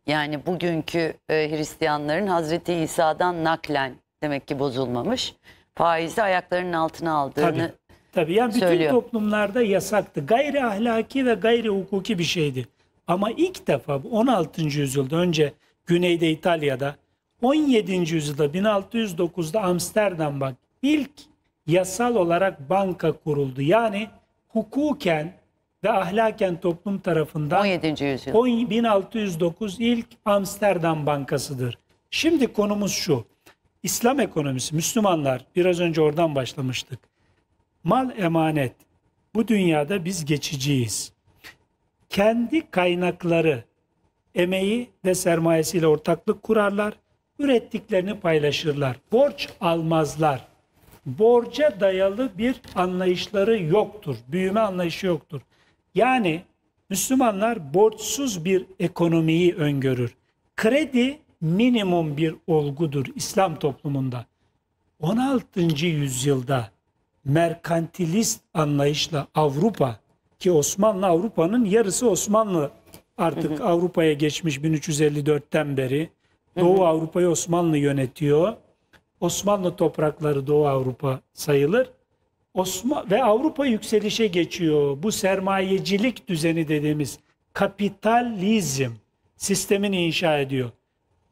yani bugünkü e, Hristiyanların Hazreti İsa'dan naklen demek ki bozulmamış. Faizi ayaklarının altına aldığını Tabii. Tabii yani bütün toplumlarda yasaktı. Gayri ahlaki ve gayri hukuki bir şeydi. Ama ilk defa 16. yüzyılda önce güneyde İtalya'da 17. yüzyılda 1609'da Amsterdam'da ilk yasal olarak banka kuruldu. Yani hukuken ve ahlaken toplum tarafından 17. yüzyıl. 1609 ilk Amsterdam Bankası'dır. Şimdi konumuz şu. İslam ekonomisi, Müslümanlar biraz önce oradan başlamıştık. Mal emanet. Bu dünyada biz geçiciyiz. Kendi kaynakları, emeği ve sermayesiyle ortaklık kurarlar. Ürettiklerini paylaşırlar. Borç almazlar. Borca dayalı bir anlayışları yoktur. Büyüme anlayışı yoktur. Yani Müslümanlar borçsuz bir ekonomiyi öngörür. Kredi minimum bir olgudur İslam toplumunda. 16. yüzyılda merkantilist anlayışla Avrupa ki Osmanlı Avrupa'nın yarısı Osmanlı artık Avrupa'ya geçmiş 1354'ten beri. Doğu Avrupa'yı Osmanlı yönetiyor. Osmanlı toprakları Doğu Avrupa sayılır. Osman ve Avrupa yükselişe geçiyor. Bu sermayecilik düzeni dediğimiz kapitalizm sistemini inşa ediyor.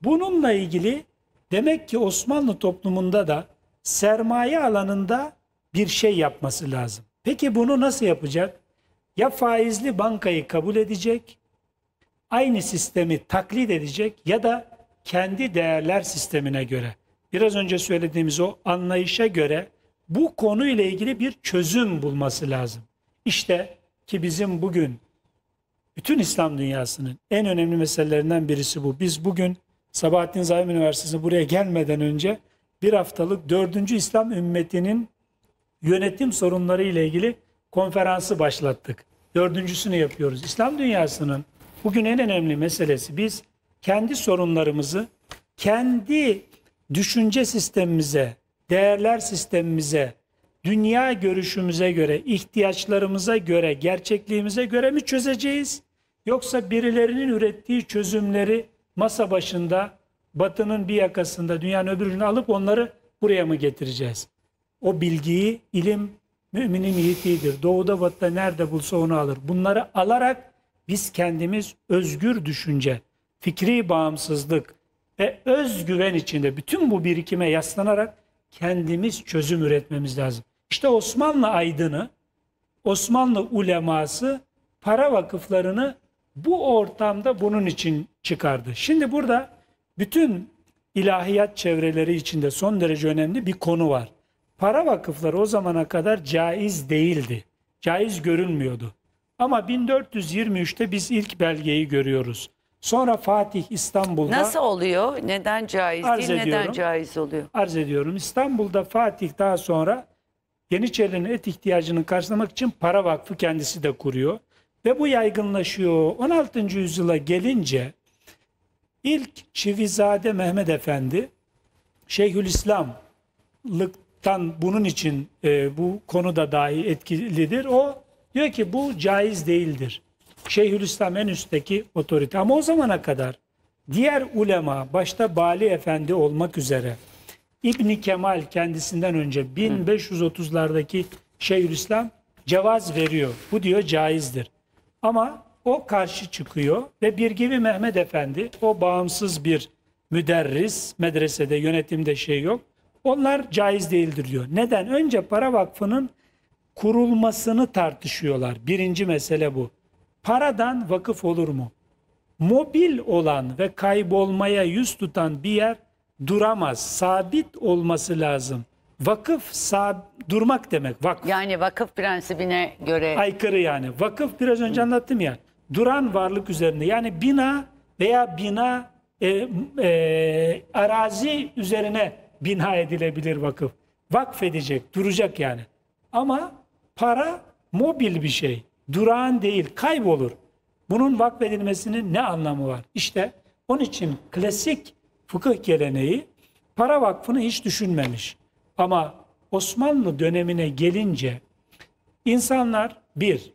Bununla ilgili demek ki Osmanlı toplumunda da sermaye alanında bir şey yapması lazım. Peki bunu nasıl yapacak? Ya faizli bankayı kabul edecek, aynı sistemi taklit edecek ya da kendi değerler sistemine göre. Biraz önce söylediğimiz o anlayışa göre bu konu ile ilgili bir çözüm bulması lazım. İşte ki bizim bugün bütün İslam dünyasının en önemli meselelerinden birisi bu. Biz bugün Sabahattin Zaim Üniversitesi buraya gelmeden önce bir haftalık dördüncü İslam ümmetinin yönetim sorunları ile ilgili konferansı başlattık. Dördüncüsünü yapıyoruz. İslam dünyasının bugün en önemli meselesi biz kendi sorunlarımızı kendi düşünce sistemimize değerler sistemimize, dünya görüşümüze göre, ihtiyaçlarımıza göre, gerçekliğimize göre mi çözeceğiz? Yoksa birilerinin ürettiği çözümleri masa başında, batının bir yakasında, dünyanın öbürünü alıp onları buraya mı getireceğiz? O bilgiyi, ilim müminin yiğitidir. Doğuda batıda nerede bulsa onu alır. Bunları alarak biz kendimiz özgür düşünce, fikri bağımsızlık ve özgüven içinde bütün bu birikime yaslanarak kendimiz çözüm üretmemiz lazım. İşte Osmanlı aydını, Osmanlı uleması para vakıflarını bu ortamda bunun için çıkardı. Şimdi burada bütün ilahiyat çevreleri içinde son derece önemli bir konu var. Para vakıfları o zamana kadar caiz değildi. Caiz görülmüyordu. Ama 1423'te biz ilk belgeyi görüyoruz. Sonra Fatih İstanbul'da Nasıl oluyor? Neden caiz Arz değil? Neden caiz oluyor? arz ediyorum. İstanbul'da Fatih daha sonra Yeniçerilerin et ihtiyacını karşılamak için para vakfı kendisi de kuruyor. Ve bu yaygınlaşıyor. 16. yüzyıla gelince ilk Çivizade Mehmet Efendi Şeyhülislam'lıktan bunun için e, bu konuda dahi etkilidir. O diyor ki bu caiz değildir. Şeyhülislam en üstteki otorite. Ama o zamana kadar diğer ulema başta Bali Efendi olmak üzere İbni Kemal kendisinden önce 1530'lardaki Şeyhülislam cevaz veriyor. Bu diyor caizdir. Ama o karşı çıkıyor ve bir gibi Mehmet Efendi o bağımsız bir müderris medresede yönetimde şey yok. Onlar caiz değildir diyor. Neden? Önce para vakfının kurulmasını tartışıyorlar. Birinci mesele bu paradan vakıf olur mu? Mobil olan ve kaybolmaya yüz tutan bir yer duramaz. Sabit olması lazım. Vakıf sab durmak demek. Vakıf. Yani vakıf prensibine göre. Aykırı yani. Vakıf biraz önce anlattım ya. Duran varlık üzerinde. Yani bina veya bina e, e, arazi üzerine bina edilebilir vakıf. Vakfedecek, duracak yani. Ama para mobil bir şey durağan değil, kaybolur. Bunun vakfedilmesinin ne anlamı var? İşte onun için klasik fıkıh geleneği para vakfını hiç düşünmemiş. Ama Osmanlı dönemine gelince insanlar bir,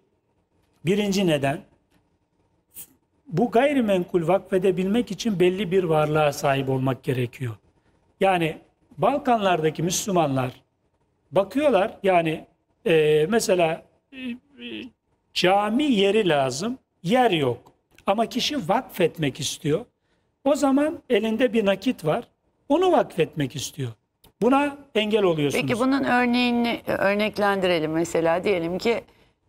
birinci neden bu gayrimenkul vakfedebilmek için belli bir varlığa sahip olmak gerekiyor. Yani Balkanlardaki Müslümanlar bakıyorlar yani e, mesela e, Cami yeri lazım, yer yok. Ama kişi vakfetmek istiyor. O zaman elinde bir nakit var. Onu vakfetmek istiyor. Buna engel oluyorsunuz. Peki bunun örneğini örneklendirelim mesela diyelim ki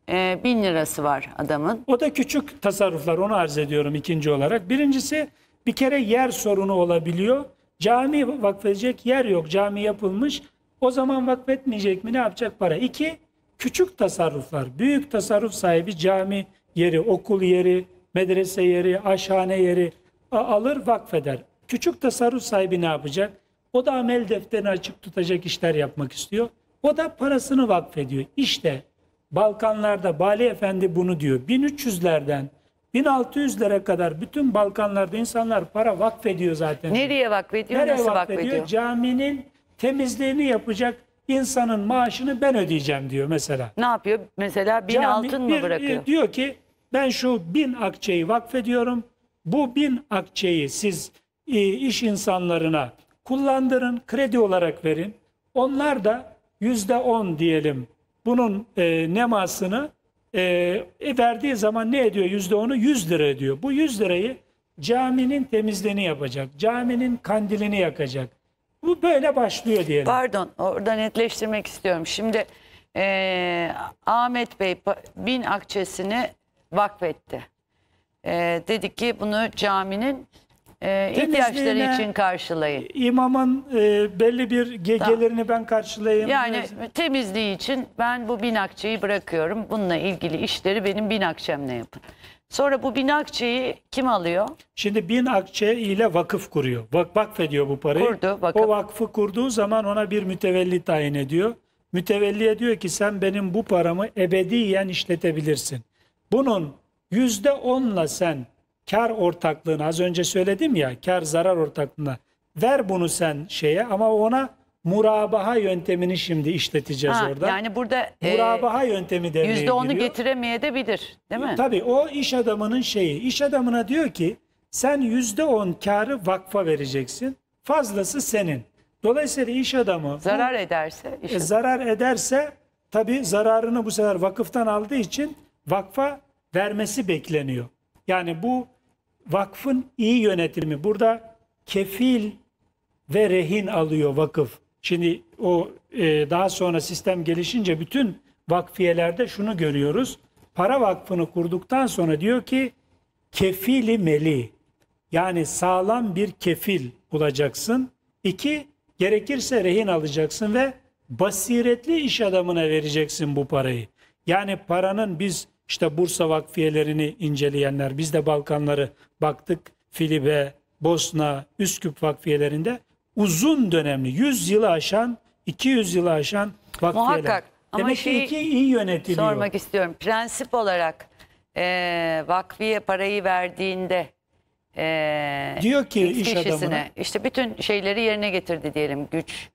e, bin lirası var adamın. O da küçük tasarruflar onu arz ediyorum ikinci olarak. Birincisi bir kere yer sorunu olabiliyor. Cami vakfedecek yer yok. Cami yapılmış. O zaman vakfetmeyecek mi ne yapacak para? İki küçük tasarruflar, büyük tasarruf sahibi cami yeri, okul yeri, medrese yeri, aşhane yeri alır vakfeder. Küçük tasarruf sahibi ne yapacak? O da amel defterini açık tutacak işler yapmak istiyor. O da parasını vakfediyor. İşte Balkanlarda Bali Efendi bunu diyor. 1300'lerden 1600'lere kadar bütün Balkanlarda insanlar para vakfediyor zaten. Nereye vakfediyor? Nereye nasıl vakfediyor? vakfediyor? Caminin temizliğini yapacak insanın maaşını ben ödeyeceğim diyor mesela. Ne yapıyor? Mesela bin Cami, altın bir, mı e, bırakıyor? Diyor ki ben şu bin akçeyi vakfediyorum. Bu bin akçeyi siz e, iş insanlarına kullandırın, kredi olarak verin. Onlar da yüzde on diyelim bunun e, nemasını e, e verdiği zaman ne ediyor? Yüzde onu yüz lira ediyor. Bu yüz lirayı caminin temizliğini yapacak, caminin kandilini yakacak, bu böyle başlıyor diyelim. Pardon orada netleştirmek istiyorum. Şimdi e, Ahmet Bey bin akçesini vakfetti. E, dedik ki bunu caminin e, ihtiyaçları için karşılayın. İmamın e, belli bir ge tamam. gelirini ben karşılayayım. Yani temizliği için ben bu bin akçeyi bırakıyorum. Bununla ilgili işleri benim bin akçemle yapın. Sonra bu bin akçeyi kim alıyor? Şimdi bin akçe ile vakıf kuruyor. Vak, vakfediyor bu parayı. Kurdu vakıf. O vakfı kurduğu zaman ona bir mütevelli tayin ediyor. Mütevelliye diyor ki sen benim bu paramı ebediyen işletebilirsin. Bunun yüzde onla sen kar ortaklığına az önce söyledim ya kar zarar ortaklığına ver bunu sen şeye ama ona murabaha yöntemini şimdi işleteceğiz Ha, orada. yani burada e, murabaha yöntemi devreye yüzde onu getiremeye de bilir, değil mi? Tabii o iş adamının şeyi. İş adamına diyor ki sen yüzde on karı vakfa vereceksin. Fazlası senin. Dolayısıyla iş adamı Zarar ederse. e, zarar ederse tabii zararını bu sefer vakıftan aldığı için vakfa vermesi bekleniyor. Yani bu vakfın iyi yönetimi. Burada kefil ve rehin alıyor vakıf. Şimdi o e, daha sonra sistem gelişince bütün vakfiyelerde şunu görüyoruz. Para vakfını kurduktan sonra diyor ki kefili meli yani sağlam bir kefil bulacaksın. İki gerekirse rehin alacaksın ve basiretli iş adamına vereceksin bu parayı. Yani paranın biz işte Bursa vakfiyelerini inceleyenler, biz de Balkanları baktık Filibe, Bosna, Üsküp vakfiyelerinde uzun dönemli 100 yılı aşan 200 yılı aşan vakfiyeler. Muhakkak. Ama Demek ki şey iyi yönetiliyor. Sormak istiyorum. Prensip olarak e, vakfiye parayı verdiğinde e, diyor ki iş adamına işte bütün şeyleri yerine getirdi diyelim güç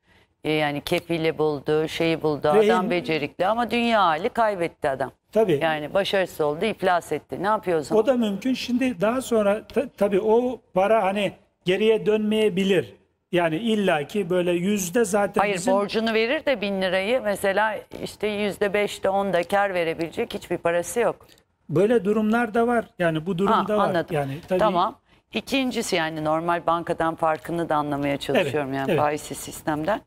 e, yani kefili buldu, şeyi buldu, Ve adam becerikli ama dünya hali kaybetti adam. Tabii. Yani başarısız oldu, iflas etti. Ne yapıyoruz? O da mümkün. Şimdi daha sonra tabii o para hani geriye dönmeyebilir. Yani illaki böyle yüzde zaten Hayır bizim... borcunu verir de bin lirayı mesela işte yüzde beşte onda kar verebilecek hiçbir parası yok. Böyle durumlar da var. Yani bu durumda ha, anladım. var. Yani tabii... Tamam. İkincisi yani normal bankadan farkını da anlamaya çalışıyorum evet, yani evet. sistemden.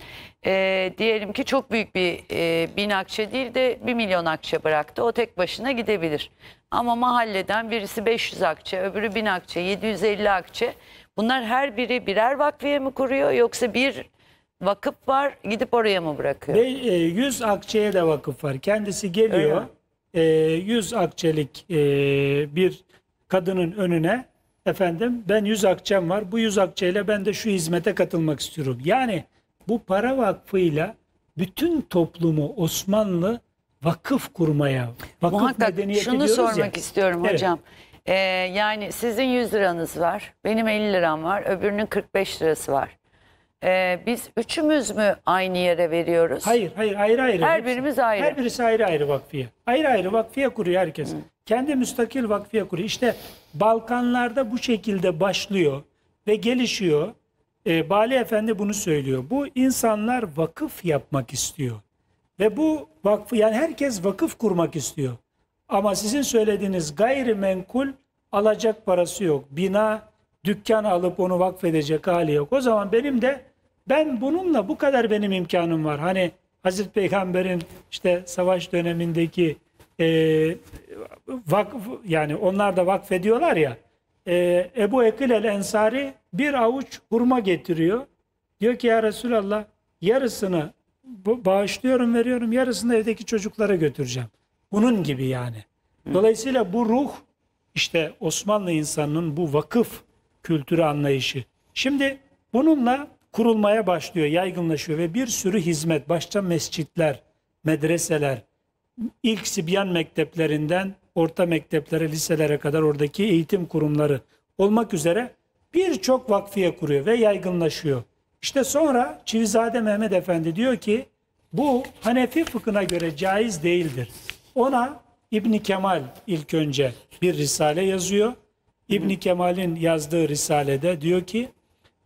Ee, diyelim ki çok büyük bir e, bin akçe değil de bir milyon akçe bıraktı. O tek başına gidebilir. Ama mahalleden birisi 500 akçe, öbürü bin akçe, 750 akçe. Bunlar her biri birer vakfiye mi kuruyor yoksa bir vakıf var gidip oraya mı bırakıyor? Ve, e, 100 akçeye de vakıf var. Kendisi geliyor e, 100 akçelik e, bir kadının önüne efendim ben 100 akçem var bu 100 akçeyle ben de şu hizmete katılmak istiyorum. Yani bu para vakfıyla bütün toplumu Osmanlı vakıf kurmaya, vakıf Muhakkak medeniyeti şunu sormak istiyorum evet. hocam. Ee, yani sizin 100 liranız var, benim 50 liram var, öbürünün 45 lirası var. Ee, biz üçümüz mü aynı yere veriyoruz? Hayır, hayır, ayrı ayrı. Her Hepsi- birimiz ayrı. Her birisi ayrı ayrı vakfiye. Ayrı ayrı vakfiye kuruyor herkes. Kendi müstakil vakfiye kuruyor. İşte Balkanlarda bu şekilde başlıyor ve gelişiyor. Ee, Bali Efendi bunu söylüyor. Bu insanlar vakıf yapmak istiyor. Ve bu vakfı yani herkes vakıf kurmak istiyor. Ama sizin söylediğiniz gayrimenkul alacak parası yok. Bina, dükkan alıp onu vakfedecek hali yok. O zaman benim de ben bununla bu kadar benim imkanım var. Hani Hazreti Peygamber'in işte savaş dönemindeki e, vakf yani onlar da vakfediyorlar ya e, Ebu Ekil el Ensari bir avuç hurma getiriyor. Diyor ki ya Resulallah yarısını bağışlıyorum veriyorum yarısını evdeki çocuklara götüreceğim. Bunun gibi yani. Dolayısıyla bu ruh işte Osmanlı insanının bu vakıf kültürü anlayışı. Şimdi bununla kurulmaya başlıyor, yaygınlaşıyor ve bir sürü hizmet, başta mescitler, medreseler, ilk Sibyan mekteplerinden orta mekteplere, liselere kadar oradaki eğitim kurumları olmak üzere birçok vakfiye kuruyor ve yaygınlaşıyor. İşte sonra Çivizade Mehmet Efendi diyor ki bu Hanefi fıkhına göre caiz değildir. Ona İbn Kemal ilk önce bir risale yazıyor. İbn Kemal'in yazdığı risalede diyor ki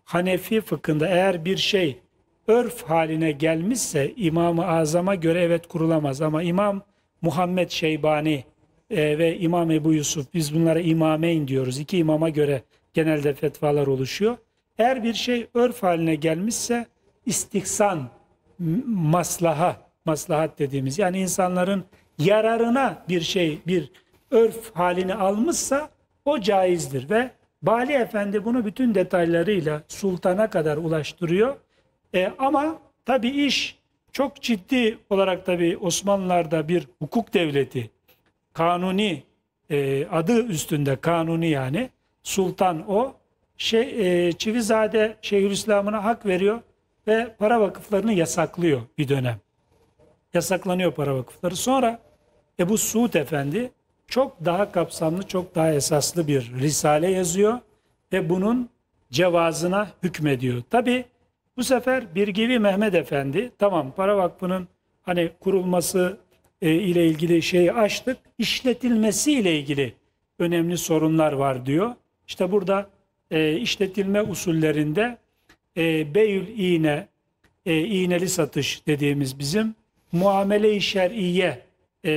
Hanefi fıkhında eğer bir şey örf haline gelmişse İmam-ı Azam'a göre evet kurulamaz ama İmam Muhammed Şeybani e, ve İmam Ebu Yusuf biz bunlara imameyn diyoruz. İki imama göre genelde fetvalar oluşuyor. Eğer bir şey örf haline gelmişse istiksan maslaha, maslahat dediğimiz yani insanların yararına bir şey, bir örf halini almışsa o caizdir ve Bali Efendi bunu bütün detaylarıyla sultana kadar ulaştırıyor. E, ama tabi iş çok ciddi olarak tabi Osmanlılar'da bir hukuk devleti, kanuni e, adı üstünde kanuni yani sultan o şey, e, Çivizade Şeyhülislam'ına hak veriyor ve para vakıflarını yasaklıyor bir dönem. Yasaklanıyor para vakıfları. Sonra Ebu Suud Efendi çok daha kapsamlı, çok daha esaslı bir risale yazıyor ve bunun cevazına hükmediyor. Tabi bu sefer Birgevi Mehmet Efendi, tamam para vakfının hani kurulması e, ile ilgili şeyi açtık, işletilmesi ile ilgili önemli sorunlar var diyor. İşte burada e, işletilme usullerinde e, beyül iğne, e, iğneli satış dediğimiz bizim muamele-i şer'iye e,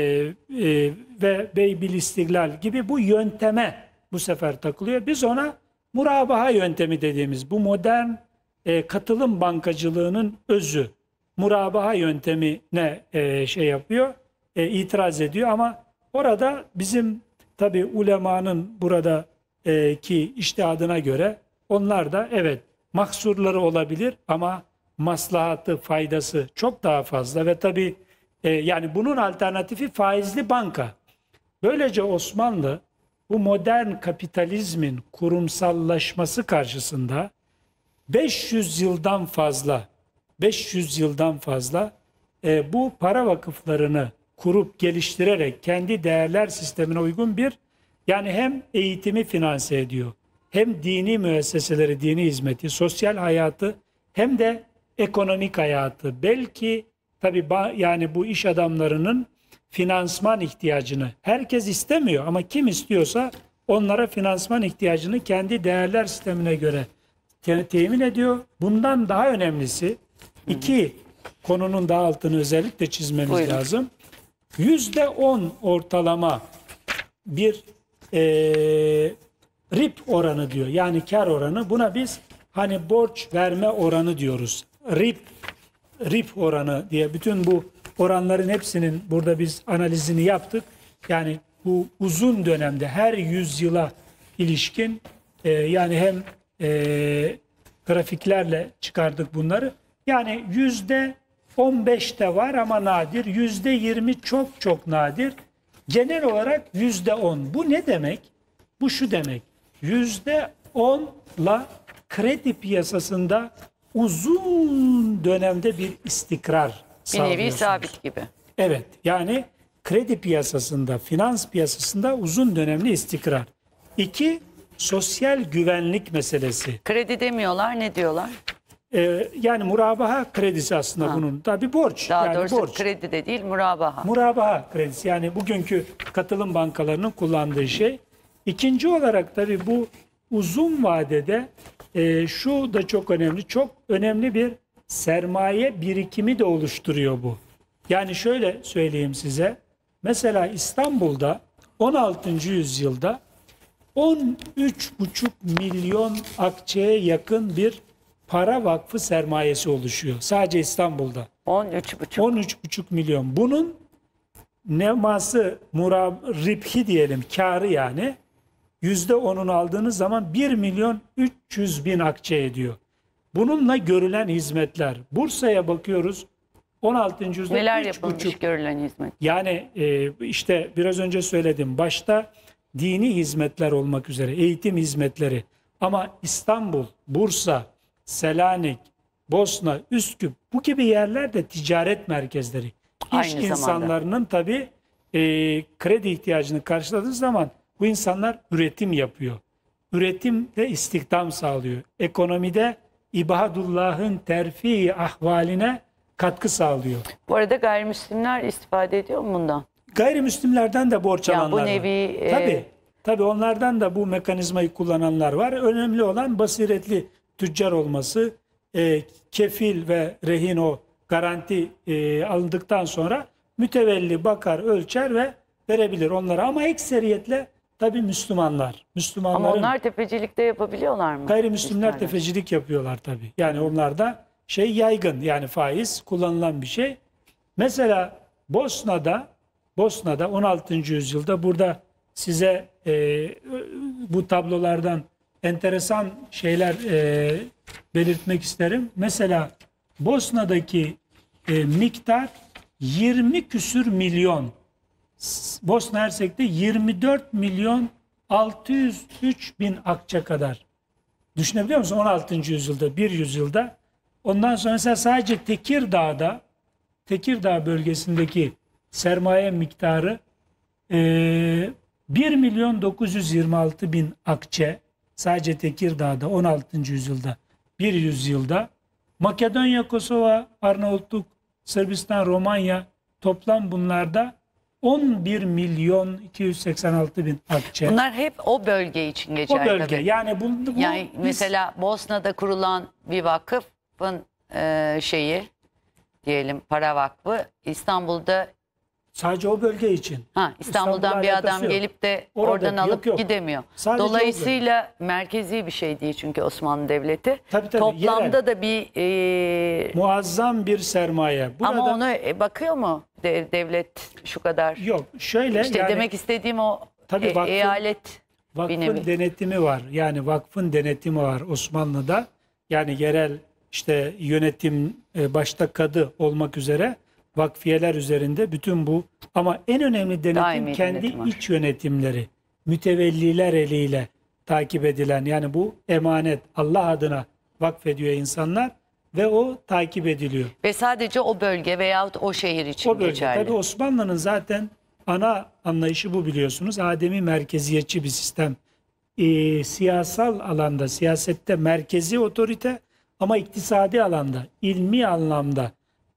e, ve Beybil İstiklal gibi bu yönteme bu sefer takılıyor. Biz ona murabaha yöntemi dediğimiz bu modern e, katılım bankacılığının özü murabaha yöntemine e, şey yapıyor, e, itiraz ediyor ama orada bizim tabi ulemanın burada e, ki adına göre onlar da evet maksurları olabilir ama maslahatı, faydası çok daha fazla ve tabi e, yani bunun alternatifi faizli banka. Böylece Osmanlı bu modern kapitalizmin kurumsallaşması karşısında 500 yıldan fazla 500 yıldan fazla e, bu para vakıflarını kurup geliştirerek kendi değerler sistemine uygun bir yani hem eğitimi finanse ediyor hem dini müesseseleri, dini hizmeti, sosyal hayatı hem de ekonomik hayatı belki Tabi yani bu iş adamlarının finansman ihtiyacını herkes istemiyor ama kim istiyorsa onlara finansman ihtiyacını kendi değerler sistemine göre te temin ediyor. Bundan daha önemlisi iki konunun daha altını özellikle çizmemiz Buyurun. lazım. Yüzde on ortalama bir e, RIP oranı diyor. Yani kar oranı. Buna biz hani borç verme oranı diyoruz. RIP RIP oranı diye bütün bu oranların hepsinin burada biz analizini yaptık. Yani bu uzun dönemde her yüzyıla ilişkin e, yani hem e, grafiklerle çıkardık bunları. Yani yüzde de var ama nadir. Yüzde 20 çok çok nadir. Genel olarak yüzde 10. Bu ne demek? Bu şu demek. Yüzde 10 ile kredi piyasasında uzun dönemde bir istikrar Bir nevi sabit gibi. Evet yani kredi piyasasında, finans piyasasında uzun dönemli istikrar. İki, sosyal güvenlik meselesi. Kredi demiyorlar ne diyorlar? Ee, yani murabaha kredisi aslında Ha. bunun Tabi borç. Daha yani doğrusu borç. kredi de değil murabaha. Murabaha kredisi yani bugünkü katılım bankalarının kullandığı şey. İkinci olarak tabi bu uzun vadede e, şu da çok önemli. Çok önemli bir sermaye birikimi de oluşturuyor bu. Yani şöyle söyleyeyim size. Mesela İstanbul'da 16. yüzyılda 13,5 milyon akçeye yakın bir para vakfı sermayesi oluşuyor. Sadece İstanbul'da. 13,5 13,5 milyon. Bunun neması, murab, riphi diyelim, karı yani yüzde %10'unu aldığınız zaman 1 milyon 300 bin akçe ediyor. Bununla görülen hizmetler. Bursa'ya bakıyoruz 16. yüzyılda Neler yapılmış görülen hizmet? Yani e, işte biraz önce söyledim. Başta dini hizmetler olmak üzere eğitim hizmetleri. Ama İstanbul, Bursa, Selanik, Bosna, Üsküp bu gibi yerler de ticaret merkezleri. İş Aynı insanlarının tabi e, kredi ihtiyacını karşıladığı zaman bu insanlar üretim yapıyor. Üretim de istihdam sağlıyor. Ekonomide ibadullahın terfi ahvaline katkı sağlıyor. Bu arada gayrimüslimler istifade ediyor mu bundan? Gayrimüslimlerden de borç yani alanlar bu nevi, var. E... Tabii, tabii onlardan da bu mekanizmayı kullananlar var. Önemli olan basiretli tüccar olması, e, kefil ve rehin o garanti e, alındıktan sonra mütevelli bakar, ölçer ve verebilir onlara. Ama ekseriyetle Tabi Müslümanlar. Müslümanların, Ama onlar tefecilik de yapabiliyorlar mı? Gayrimüslimler İsterler. tefecilik yapıyorlar tabi. Yani onlarda şey yaygın yani faiz kullanılan bir şey. Mesela Bosna'da Bosna'da 16. yüzyılda burada size e, bu tablolardan enteresan şeyler e, belirtmek isterim. Mesela Bosna'daki e, miktar 20 küsür milyon Bosna Hersek'te 24 milyon 603 bin akçe kadar. Düşünebiliyor musun? 16. yüzyılda, bir yüzyılda. Ondan sonra mesela sadece Tekirdağ'da, Tekirdağ bölgesindeki sermaye miktarı e, 1 milyon 926 bin akçe sadece Tekirdağ'da 16. yüzyılda bir yüzyılda Makedonya, Kosova, Arnavutluk, Sırbistan, Romanya toplam bunlarda 11 milyon 286 bin akçe. Bunlar hep o bölge için geçerli. O bölge tabii. yani bu, bu yani biz... mesela Bosna'da kurulan bir vakıfın e, şeyi diyelim para vakfı İstanbul'da Sadece o bölge için. Ha, İstanbul'dan İstanbul'da bir adam yok. gelip de Orada, oradan yok, alıp yok. gidemiyor. Sadece Dolayısıyla orada. merkezi bir şey değil çünkü Osmanlı Devleti. Tabii, tabii, Toplamda yerel. da bir... E... Muazzam bir sermaye. Burada... Ama ona e, bakıyor mu devlet şu kadar? Yok şöyle... İşte yani, demek istediğim o tabii e, vakfın, eyalet... Vakfın binemi. denetimi var. Yani vakfın denetimi var Osmanlı'da. Yani yerel işte yönetim e, başta kadı olmak üzere vakfiyeler üzerinde bütün bu ama en önemli denetim Daimi kendi yönetim iç yönetimleri mütevelliler eliyle takip edilen yani bu emanet Allah adına vakfediyor insanlar ve o takip ediliyor. Ve sadece o bölge veyahut o şehir için o bölge, geçerli. Tabii Osmanlı'nın zaten ana anlayışı bu biliyorsunuz. Ademi merkeziyetçi bir sistem. Ee, siyasal alanda, siyasette merkezi otorite ama iktisadi alanda, ilmi anlamda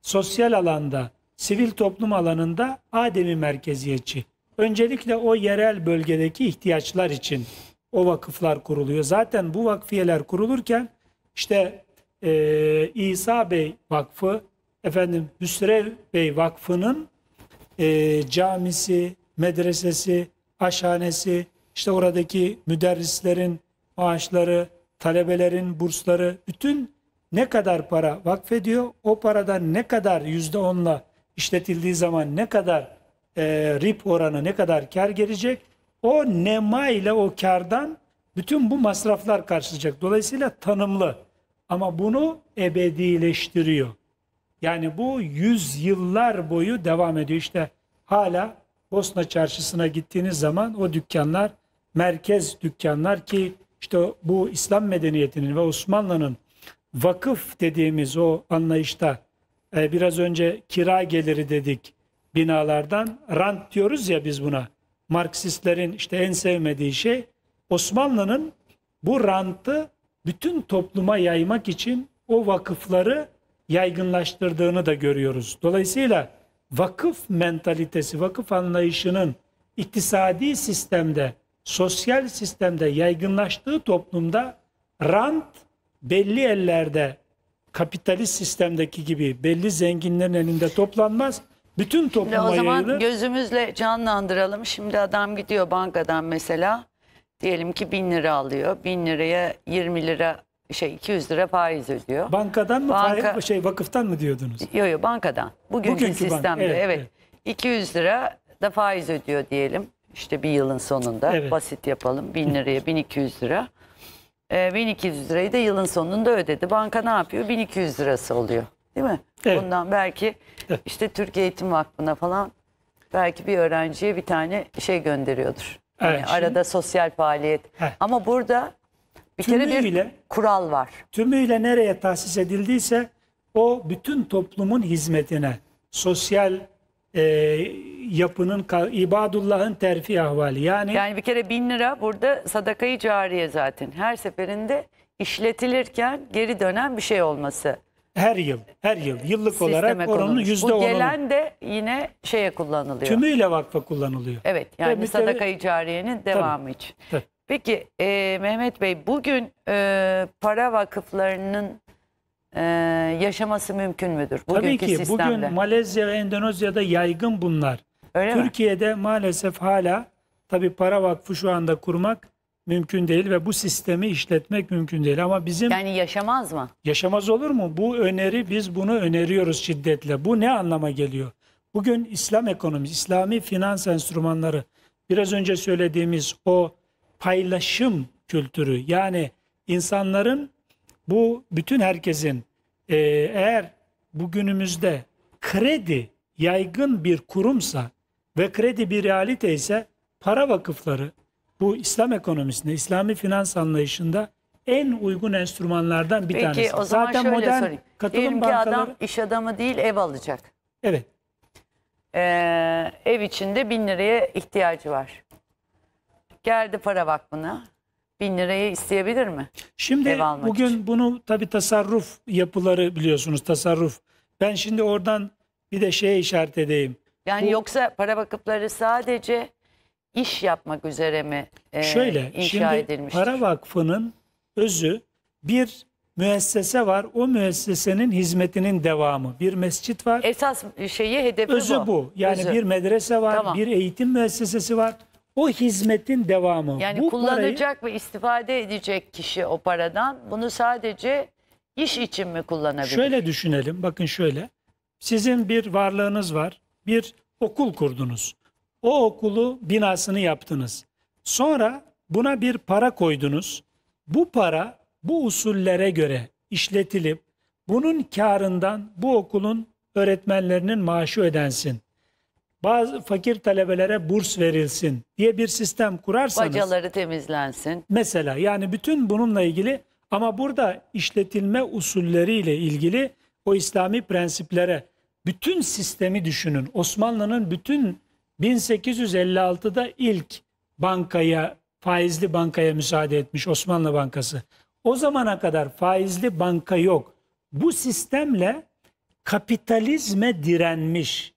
sosyal alanda, sivil toplum alanında Adem'i merkeziyetçi. Öncelikle o yerel bölgedeki ihtiyaçlar için o vakıflar kuruluyor. Zaten bu vakfiyeler kurulurken işte e, İsa Bey Vakfı, efendim Hüsrev Bey Vakfı'nın e, camisi, medresesi, aşanesi, işte oradaki müderrislerin maaşları, talebelerin bursları, bütün ne kadar para vakfediyor, o paradan ne kadar yüzde onla işletildiği zaman ne kadar e, rip oranı, ne kadar kar gelecek, o nema ile o kardan bütün bu masraflar karşılayacak. Dolayısıyla tanımlı ama bunu ebedileştiriyor. Yani bu yüz yıllar boyu devam ediyor. İşte hala Bosna Çarşısı'na gittiğiniz zaman o dükkanlar merkez dükkanlar ki işte bu İslam medeniyetinin ve Osmanlı'nın vakıf dediğimiz o anlayışta e, biraz önce kira geliri dedik binalardan rant diyoruz ya biz buna. Marksistlerin işte en sevmediği şey Osmanlı'nın bu rantı bütün topluma yaymak için o vakıfları yaygınlaştırdığını da görüyoruz. Dolayısıyla vakıf mentalitesi, vakıf anlayışının iktisadi sistemde, sosyal sistemde yaygınlaştığı toplumda rant belli ellerde kapitalist sistemdeki gibi belli zenginlerin elinde toplanmaz. Bütün topluma yayılır. O zaman yayılır. gözümüzle canlandıralım. Şimdi adam gidiyor bankadan mesela diyelim ki bin lira alıyor. Bin liraya 20 lira şey 200 lira faiz ödüyor. Bankadan mı Banka, faiz, şey vakıftan mı diyordunuz? Yok yok bankadan. Bugünkü, Bugünkü sistemde evet, evet. evet. 200 lira da faiz ödüyor diyelim. İşte bir yılın sonunda evet. basit yapalım 1000 liraya 1200 lira. E, ee, 1200 lirayı da yılın sonunda ödedi. Banka ne yapıyor? 1200 lirası oluyor. Değil mi? Evet. Bundan belki işte Türkiye Eğitim Vakfı'na falan belki bir öğrenciye bir tane şey gönderiyordur. Hani evet, yani şimdi, arada sosyal faaliyet. Heh. Ama burada bir tümüyle, kere bir kural var. Tümüyle nereye tahsis edildiyse o bütün toplumun hizmetine, sosyal e, yapının ibadullahın terfi ahvali. Yani, yani bir kere bin lira burada sadakayı cariye zaten. Her seferinde işletilirken geri dönen bir şey olması. Her yıl, her yıl yıllık olarak oranın yüzde onu. Bu gelen de yine şeye kullanılıyor. Tümüyle vakfa kullanılıyor. Evet yani Tabii, sadakayı cariyenin devamı tabii, için. Tabii. Peki e, Mehmet Bey bugün e, para vakıflarının e, yaşaması mümkün müdür? Tabii ki sistemde? bugün Malezya ve Endonezya'da yaygın bunlar. Öyle Türkiye'de mi? maalesef hala tabi para vakfı şu anda kurmak mümkün değil ve bu sistemi işletmek mümkün değil ama bizim Yani yaşamaz mı? Yaşamaz olur mu? Bu öneri biz bunu öneriyoruz şiddetle. Bu ne anlama geliyor? Bugün İslam ekonomisi, İslami finans enstrümanları biraz önce söylediğimiz o paylaşım kültürü yani insanların bu bütün herkesin e, eğer bugünümüzde kredi yaygın bir kurumsa ve kredi bir realite ise para vakıfları bu İslam ekonomisinde, İslami finans anlayışında en uygun enstrümanlardan bir Peki, tanesi. Peki o zaman Zaten şöyle modern sorayım. Diyelim ki adam iş adamı değil ev alacak. Evet. Ee, ev içinde bin liraya ihtiyacı var. Geldi para vakfına bin lirayı isteyebilir mi? Şimdi bugün için? bunu tabii tasarruf yapıları biliyorsunuz tasarruf. Ben şimdi oradan bir de şeye işaret edeyim. Yani Bu, yoksa para vakıfları sadece iş yapmak üzere mi e, şöyle, inşa şimdi edilmiştir? Para vakfının özü bir müessese var. O müessesenin hizmetinin devamı. Bir mescit var. Esas şeyi hedefi Özü bu. bu. Yani özü. bir medrese var, tamam. bir eğitim müessesesi var. O hizmetin devamı. Yani Bu kullanacak parayı, ve istifade edecek kişi o paradan bunu sadece iş için mi kullanabilir? Şöyle düşünelim. Bakın şöyle. Sizin bir varlığınız var. Bir okul kurdunuz. O okulu binasını yaptınız. Sonra buna bir para koydunuz. Bu para bu usullere göre işletilip bunun karından bu okulun öğretmenlerinin maaşı ödensin bazı fakir talebelere burs verilsin diye bir sistem kurarsanız. Bacaları temizlensin. Mesela yani bütün bununla ilgili ama burada işletilme usulleriyle ilgili o İslami prensiplere bütün sistemi düşünün. Osmanlı'nın bütün 1856'da ilk bankaya faizli bankaya müsaade etmiş Osmanlı Bankası. O zamana kadar faizli banka yok. Bu sistemle kapitalizme direnmiş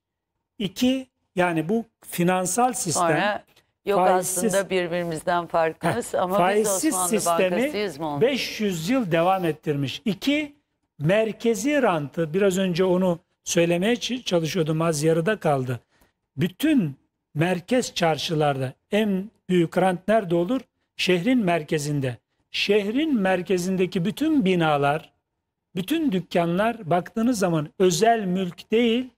iki yani bu finansal sistem Sonra yok faizsiz, aslında birbirimizden farklıyız ama faizsiz biz Osmanlı sistemi 500 yıl devam ettirmiş. İki merkezi rantı biraz önce onu söylemeye çalışıyordum az yarıda kaldı. Bütün merkez çarşılarda en büyük rant nerede olur? Şehrin merkezinde. Şehrin merkezindeki bütün binalar, bütün dükkanlar baktığınız zaman özel mülk değil,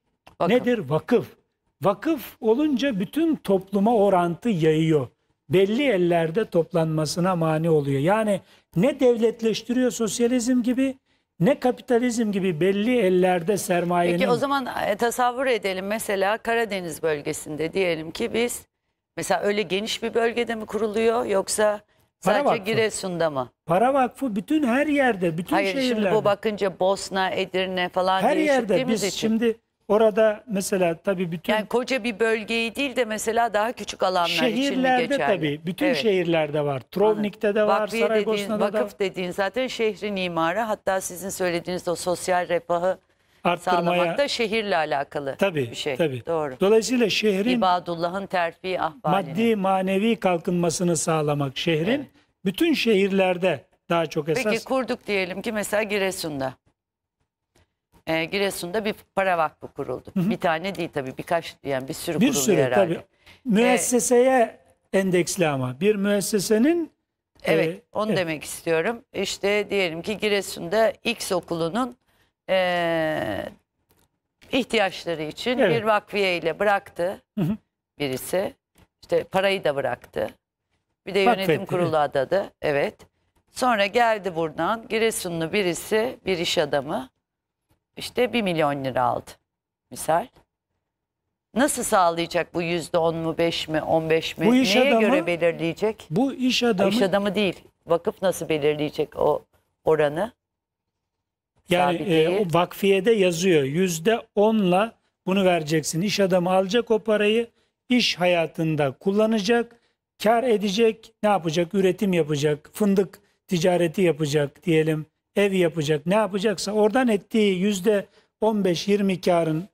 Vakıf. nedir? Vakıf. Vakıf olunca bütün topluma orantı yayıyor. Belli ellerde toplanmasına mani oluyor. Yani ne devletleştiriyor sosyalizm gibi ne kapitalizm gibi belli ellerde sermayenin... Peki o zaman e, tasavvur edelim mesela Karadeniz bölgesinde diyelim ki biz mesela öyle geniş bir bölgede mi kuruluyor yoksa Para vakfı. Giresun'da mı? Para vakfı bütün her yerde, bütün Hayır, şehirlerde. Hayır şimdi bu bakınca Bosna, Edirne falan her yerde biz için. şimdi Orada mesela tabii bütün... Yani koca bir bölgeyi değil de mesela daha küçük alanlar şehirlerde için geçerli? Şehirlerde tabii. Bütün evet. şehirlerde var. Trovnik'te de var, Vakfiye Saraybosna'da dediğin, da Vakıf dediğin zaten şehrin imarı. Hatta sizin söylediğiniz o sosyal refahı Arttırmaya, sağlamak da şehirle alakalı tabii, bir şey. Tabii. Doğru. Dolayısıyla şehrin... İbadullah'ın terfi ahvalini. Maddi manevi kalkınmasını sağlamak şehrin. Evet. Bütün şehirlerde daha çok esas... Peki kurduk diyelim ki mesela Giresun'da e, Giresun'da bir para vakfı kuruldu. Hı hı. Bir tane değil tabii birkaç yani bir sürü bir kuruluyor sürü, herhalde. Tabii. Müesseseye ee, endeksli ama bir müessesenin e, Evet e, onu evet. demek istiyorum. İşte diyelim ki Giresun'da X okulunun e, ihtiyaçları için evet. bir vakfiye ile bıraktı hı hı. birisi. İşte parayı da bıraktı. Bir de yönetim Vakfetti, kurulu adadı. Evet. Sonra geldi buradan Giresunlu birisi, bir iş adamı işte 1 milyon lira aldı. Misal. Nasıl sağlayacak bu yüzde on mu beş mi on beş mi? Bu iş Neye adamı, göre belirleyecek? Bu iş adamı. İş adamı değil. Vakıf nasıl belirleyecek o oranı? Yani Sabiteyi. e, vakfiyede yazıyor yüzde onla bunu vereceksin. iş adamı alacak o parayı iş hayatında kullanacak, kar edecek, ne yapacak? Üretim yapacak, fındık ticareti yapacak diyelim ev yapacak, ne yapacaksa oradan ettiği yüzde 15-20 karın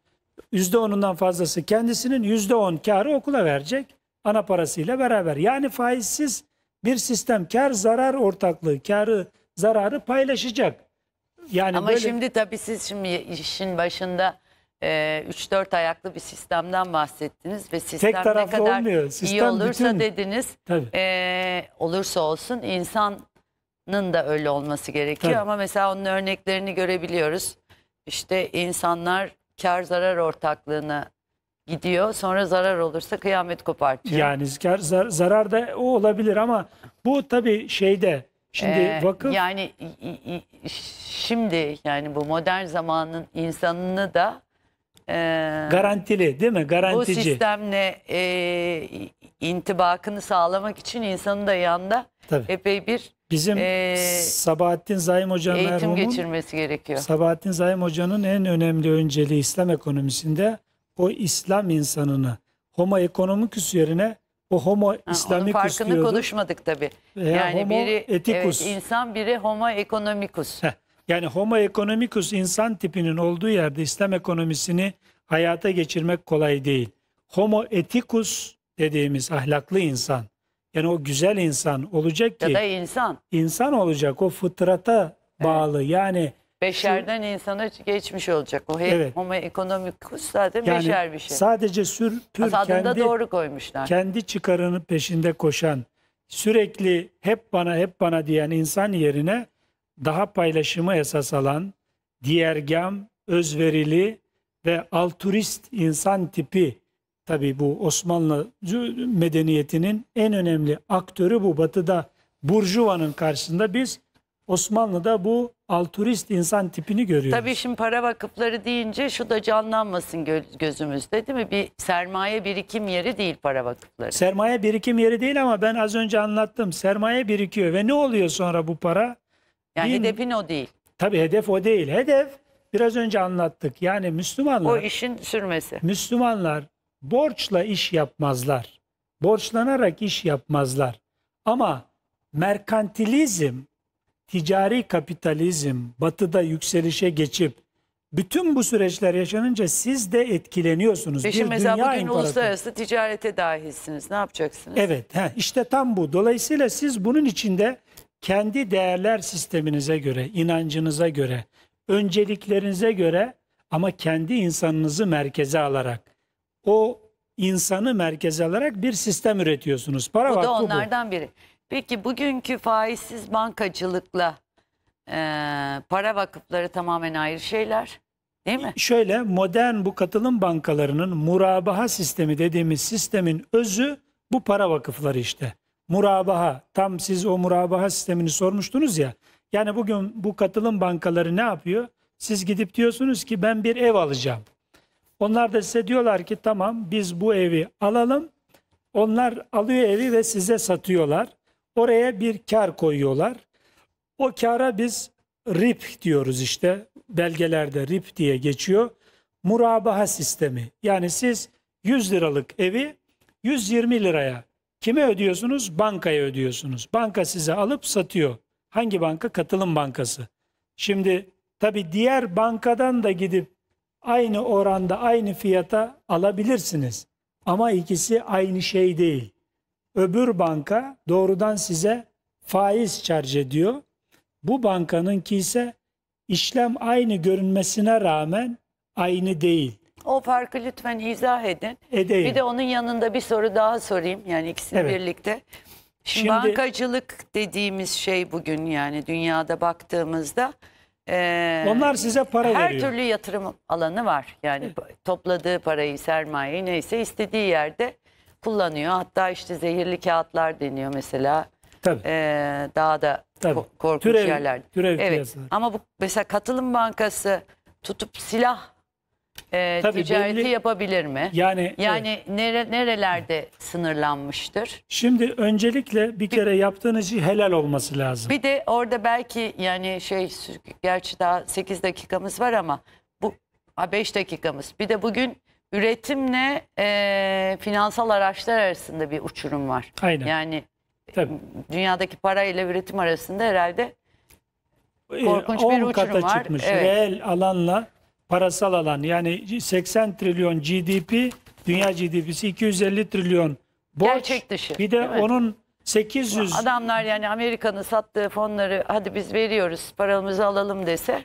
yüzde 10'undan fazlası kendisinin yüzde 10 karı okula verecek ana parasıyla beraber. Yani faizsiz bir sistem kar zarar ortaklığı, karı zararı paylaşacak. Yani Ama böyle... şimdi tabii siz şimdi işin başında e, 3-4 ayaklı bir sistemden bahsettiniz ve sistem Tek ne kadar Sistem iyi olursa bütün... dediniz. E, olursa olsun insan da öyle olması gerekiyor Tabii. ama mesela onun örneklerini görebiliyoruz. İşte insanlar kar zarar ortaklığına gidiyor. Sonra zarar olursa kıyamet kopartıyor. Yani zar, zar, zarar da o olabilir ama bu tabii şeyde şimdi ee, vakıf yani şimdi yani bu modern zamanın insanını da e, garantili değil mi? Garantici. Bu sistemle e, intibakını sağlamak için insanın da yanında tabii. epey bir Bizim ee, Sabahattin Zaim Hoca'nın eğitim geçirmesi gerekiyor. Sabahattin Zaim Hoca'nın en önemli önceliği İslam ekonomisinde o İslam insanını homo ekonomikus yerine o homo ha, İslamik farkını diyordu. konuşmadık tabi. E, yani homo biri etikus. Evet, insan biri homo ekonomikus. yani homo ekonomikus insan tipinin olduğu yerde İslam ekonomisini hayata geçirmek kolay değil. Homo etikus dediğimiz ahlaklı insan yani o güzel insan olacak ki. Ya da insan. İnsan olacak. O fıtrata bağlı. Yani Beşerden insana geçmiş olacak. O he- Evet. homo economicus zaten yani beşer bir şey. sadece sür pür kendi doğru koymuşlar. kendi çıkarını peşinde koşan, sürekli hep bana hep bana diyen insan yerine daha paylaşımı esas alan, diğergam, özverili ve altruist insan tipi Tabi bu Osmanlı medeniyetinin en önemli aktörü bu. Batı'da Burjuva'nın karşısında biz Osmanlı'da bu altruist insan tipini görüyoruz. Tabii şimdi para vakıfları deyince şu da canlanmasın gözümüzde değil mi? Bir sermaye birikim yeri değil para vakıfları. Sermaye birikim yeri değil ama ben az önce anlattım. Sermaye birikiyor ve ne oluyor sonra bu para? Yani Din... hedefin o değil. Tabii hedef o değil. Hedef biraz önce anlattık. Yani Müslümanlar. O işin sürmesi. Müslümanlar borçla iş yapmazlar. Borçlanarak iş yapmazlar. Ama merkantilizm, ticari kapitalizm batıda yükselişe geçip bütün bu süreçler yaşanınca siz de etkileniyorsunuz. Peşin bir mesela dünya bugün uluslararası ticarete dahilsiniz. Ne yapacaksınız? Evet he, işte tam bu. Dolayısıyla siz bunun içinde kendi değerler sisteminize göre, inancınıza göre, önceliklerinize göre ama kendi insanınızı merkeze alarak o insanı merkez alarak bir sistem üretiyorsunuz. Para bu da onlardan bu. biri. Peki bugünkü faizsiz bankacılıkla e, para vakıfları tamamen ayrı şeyler değil mi? Şöyle modern bu katılım bankalarının murabaha sistemi dediğimiz sistemin özü bu para vakıfları işte. Murabaha tam siz o murabaha sistemini sormuştunuz ya. Yani bugün bu katılım bankaları ne yapıyor? Siz gidip diyorsunuz ki ben bir ev alacağım. Onlar da size diyorlar ki tamam biz bu evi alalım. Onlar alıyor evi ve size satıyorlar. Oraya bir kar koyuyorlar. O kara biz RIP diyoruz işte. Belgelerde RIP diye geçiyor. Murabaha sistemi. Yani siz 100 liralık evi 120 liraya kime ödüyorsunuz? Bankaya ödüyorsunuz. Banka size alıp satıyor. Hangi banka? Katılım Bankası. Şimdi tabii diğer bankadan da gidip aynı oranda aynı fiyata alabilirsiniz. Ama ikisi aynı şey değil. Öbür banka doğrudan size faiz charge ediyor. Bu bankanınki ise işlem aynı görünmesine rağmen aynı değil. O farkı lütfen izah edin. Edeyim. Bir de onun yanında bir soru daha sorayım. Yani ikisini evet. birlikte. Şimdi bankacılık dediğimiz şey bugün yani dünyada baktığımızda ee, Onlar size para her veriyor. Her türlü yatırım alanı var. Yani topladığı parayı, sermayeyi neyse istediği yerde kullanıyor. Hatta işte zehirli kağıtlar deniyor mesela. Tabii. Ee, daha da Tabii. korkunç türev, yerler. Türev evet. Ama bu mesela katılım bankası tutup silah e, Tabii ticareti belli- yapabilir mi? Yani, Yani nere, nerelerde sınırlanmıştır? şimdi öncelikle bir kere yaptığınız şey helal olması lazım. Bir de orada belki yani şey gerçi daha 8 dakikamız var ama bu 5 dakikamız. Bir de bugün üretimle e, finansal araçlar arasında bir uçurum var. Aynen. Yani Tabii. dünyadaki para ile üretim arasında herhalde e, korkunç bir 10 uçurum kata var. çıkmış. Evet. Reel alanla parasal alan yani 80 trilyon GDP dünya GDP'si 250 trilyon borç. Gerçek dışı. Bir de onun 800 adamlar yani Amerika'nın sattığı fonları hadi biz veriyoruz paramızı alalım dese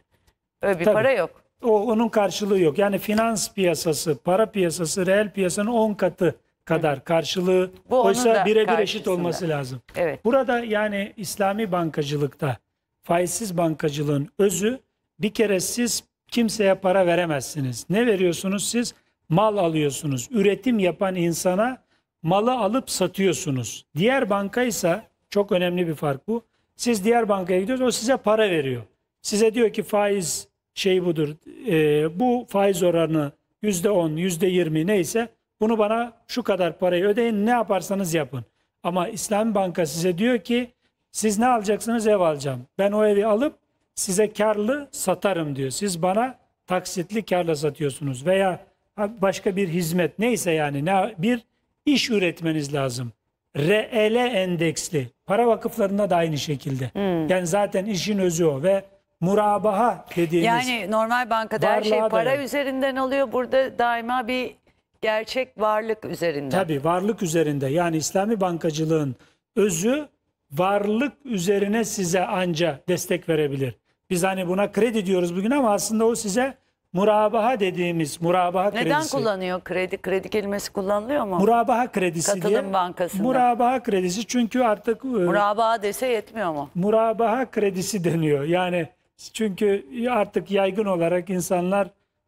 öyle bir Tabii. para yok. O onun karşılığı yok. Yani finans piyasası, para piyasası, reel piyasanın 10 katı kadar karşılığı Bu oysa birebir eşit olması lazım. Evet. Burada yani İslami bankacılıkta faizsiz bankacılığın özü bir kere siz kimseye para veremezsiniz. Ne veriyorsunuz siz? Mal alıyorsunuz. Üretim yapan insana malı alıp satıyorsunuz. Diğer banka ise çok önemli bir fark bu. Siz diğer bankaya gidiyorsunuz o size para veriyor. Size diyor ki faiz şey budur. E, bu faiz oranı yüzde on, yüzde yirmi neyse bunu bana şu kadar parayı ödeyin ne yaparsanız yapın. Ama İslam Banka size diyor ki siz ne alacaksınız ev alacağım. Ben o evi alıp size karlı satarım diyor. Siz bana taksitli karla satıyorsunuz veya başka bir hizmet neyse yani ne bir iş üretmeniz lazım. Reele endeksli. Para vakıflarında da aynı şekilde. Hmm. Yani zaten işin özü o ve murabaha dediğimiz Yani normal bankada her şey para da, üzerinden oluyor. Burada daima bir gerçek varlık üzerinden. Tabii varlık üzerinde. Yani İslami bankacılığın özü varlık üzerine size anca destek verebilir. Biz hani buna kredi diyoruz bugün ama aslında o size murabaha dediğimiz murabaha Neden kredisi. Neden kullanıyor kredi? Kredi kelimesi kullanılıyor mu? Murabaha kredisi Katılım diye. Katılım Bankası'nda. Murabaha kredisi çünkü artık... E, murabaha dese yetmiyor mu? Murabaha kredisi deniyor. Yani çünkü artık yaygın olarak insanlar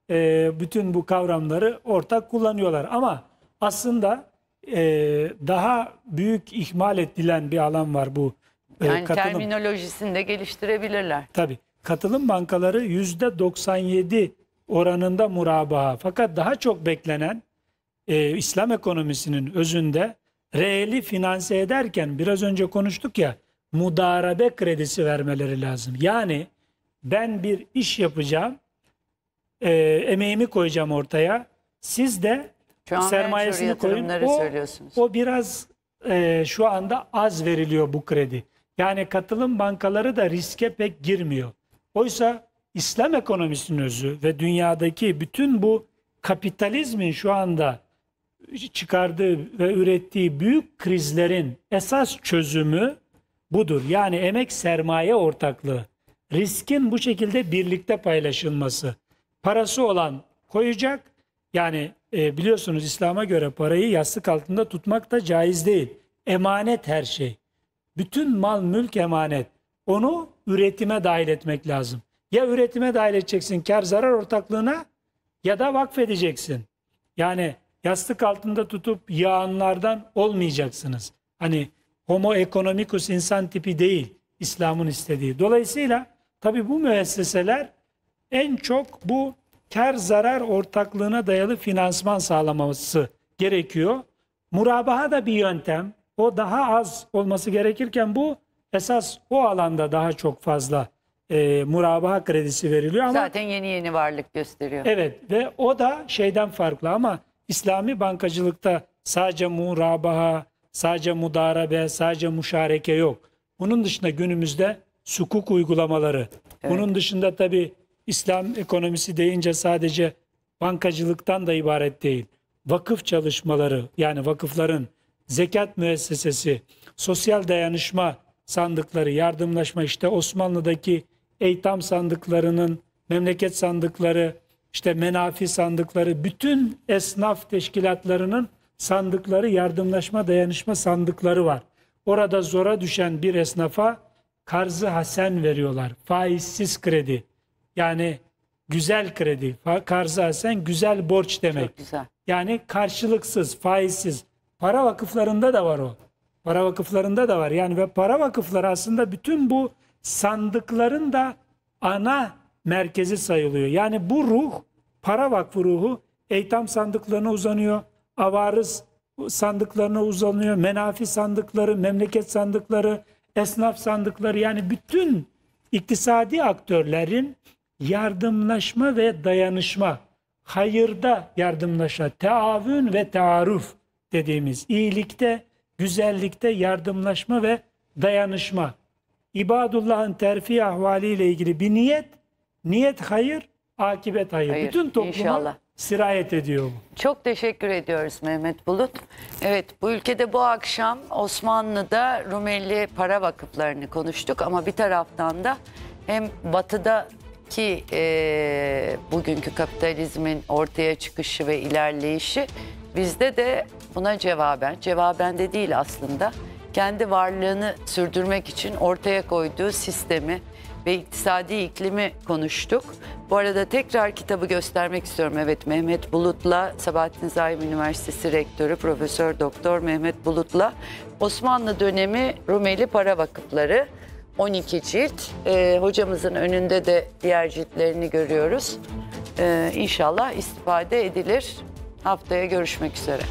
e, bütün bu kavramları ortak kullanıyorlar. Ama aslında e, daha büyük ihmal edilen bir alan var bu. E, yani katılım. terminolojisini de geliştirebilirler. Tabii katılım bankaları %97 oranında murabaha. Fakat daha çok beklenen e, İslam ekonomisinin özünde reeli finanse ederken biraz önce konuştuk ya mudarabe kredisi vermeleri lazım. Yani ben bir iş yapacağım, e, emeğimi koyacağım ortaya. Siz de şu sermayesini koyun. O, o biraz e, şu anda az veriliyor bu kredi. Yani katılım bankaları da riske pek girmiyor. Oysa İslam ekonomisinin özü ve dünyadaki bütün bu kapitalizmin şu anda çıkardığı ve ürettiği büyük krizlerin esas çözümü budur. Yani emek sermaye ortaklığı. Riskin bu şekilde birlikte paylaşılması. Parası olan koyacak. Yani e, biliyorsunuz İslam'a göre parayı yastık altında tutmak da caiz değil. Emanet her şey. Bütün mal mülk emanet. Onu üretime dahil etmek lazım. Ya üretime dahil edeceksin kar zarar ortaklığına ya da vakfedeceksin. Yani yastık altında tutup yağanlardan olmayacaksınız. Hani homo economicus insan tipi değil İslam'ın istediği. Dolayısıyla tabi bu müesseseler en çok bu kar zarar ortaklığına dayalı finansman sağlaması gerekiyor. Murabaha da bir yöntem. O daha az olması gerekirken bu Esas o alanda daha çok fazla e, murabaha kredisi veriliyor ama Zaten yeni yeni varlık gösteriyor. evet ve o da şeyden farklı ama İslami bankacılıkta sadece murabaha, sadece mudarebe, sadece muşareke yok. Bunun dışında günümüzde sukuk uygulamaları. Evet. Bunun dışında tabi İslam ekonomisi deyince sadece bankacılıktan da ibaret değil. Vakıf çalışmaları yani vakıfların zekat müessesesi, sosyal dayanışma sandıkları, yardımlaşma işte Osmanlı'daki eytam sandıklarının, memleket sandıkları, işte menafi sandıkları, bütün esnaf teşkilatlarının sandıkları, yardımlaşma, dayanışma sandıkları var. Orada zora düşen bir esnafa karzı hasen veriyorlar. Faizsiz kredi. Yani güzel kredi. Karzı hasen güzel borç demek. Çok güzel. Yani karşılıksız, faizsiz. Para vakıflarında da var o. Para vakıflarında da var. Yani ve para vakıfları aslında bütün bu sandıkların da ana merkezi sayılıyor. Yani bu ruh, para vakfı ruhu eytam sandıklarına uzanıyor. Avarız sandıklarına uzanıyor. Menafi sandıkları, memleket sandıkları, esnaf sandıkları yani bütün iktisadi aktörlerin yardımlaşma ve dayanışma, hayırda yardımlaşma, teavün ve taarruf dediğimiz iyilikte güzellikte yardımlaşma ve dayanışma. İbadullah'ın terfi ahvali ile ilgili bir niyet, niyet hayır, akibet hayır. hayır Bütün topluma inşallah. sirayet ediyor bu. Çok teşekkür ediyoruz Mehmet Bulut. Evet bu ülkede bu akşam Osmanlı'da Rumeli para vakıflarını konuştuk ama bir taraftan da hem batıda ki e, bugünkü kapitalizmin ortaya çıkışı ve ilerleyişi Bizde de buna cevaben, cevaben de değil aslında, kendi varlığını sürdürmek için ortaya koyduğu sistemi ve iktisadi iklimi konuştuk. Bu arada tekrar kitabı göstermek istiyorum. Evet Mehmet Bulut'la Sabahattin Zaim Üniversitesi Rektörü Profesör Doktor Mehmet Bulut'la Osmanlı dönemi Rumeli para vakıfları 12 cilt. E, hocamızın önünde de diğer ciltlerini görüyoruz. E, inşallah istifade edilir. Haftaya görüşmek üzere.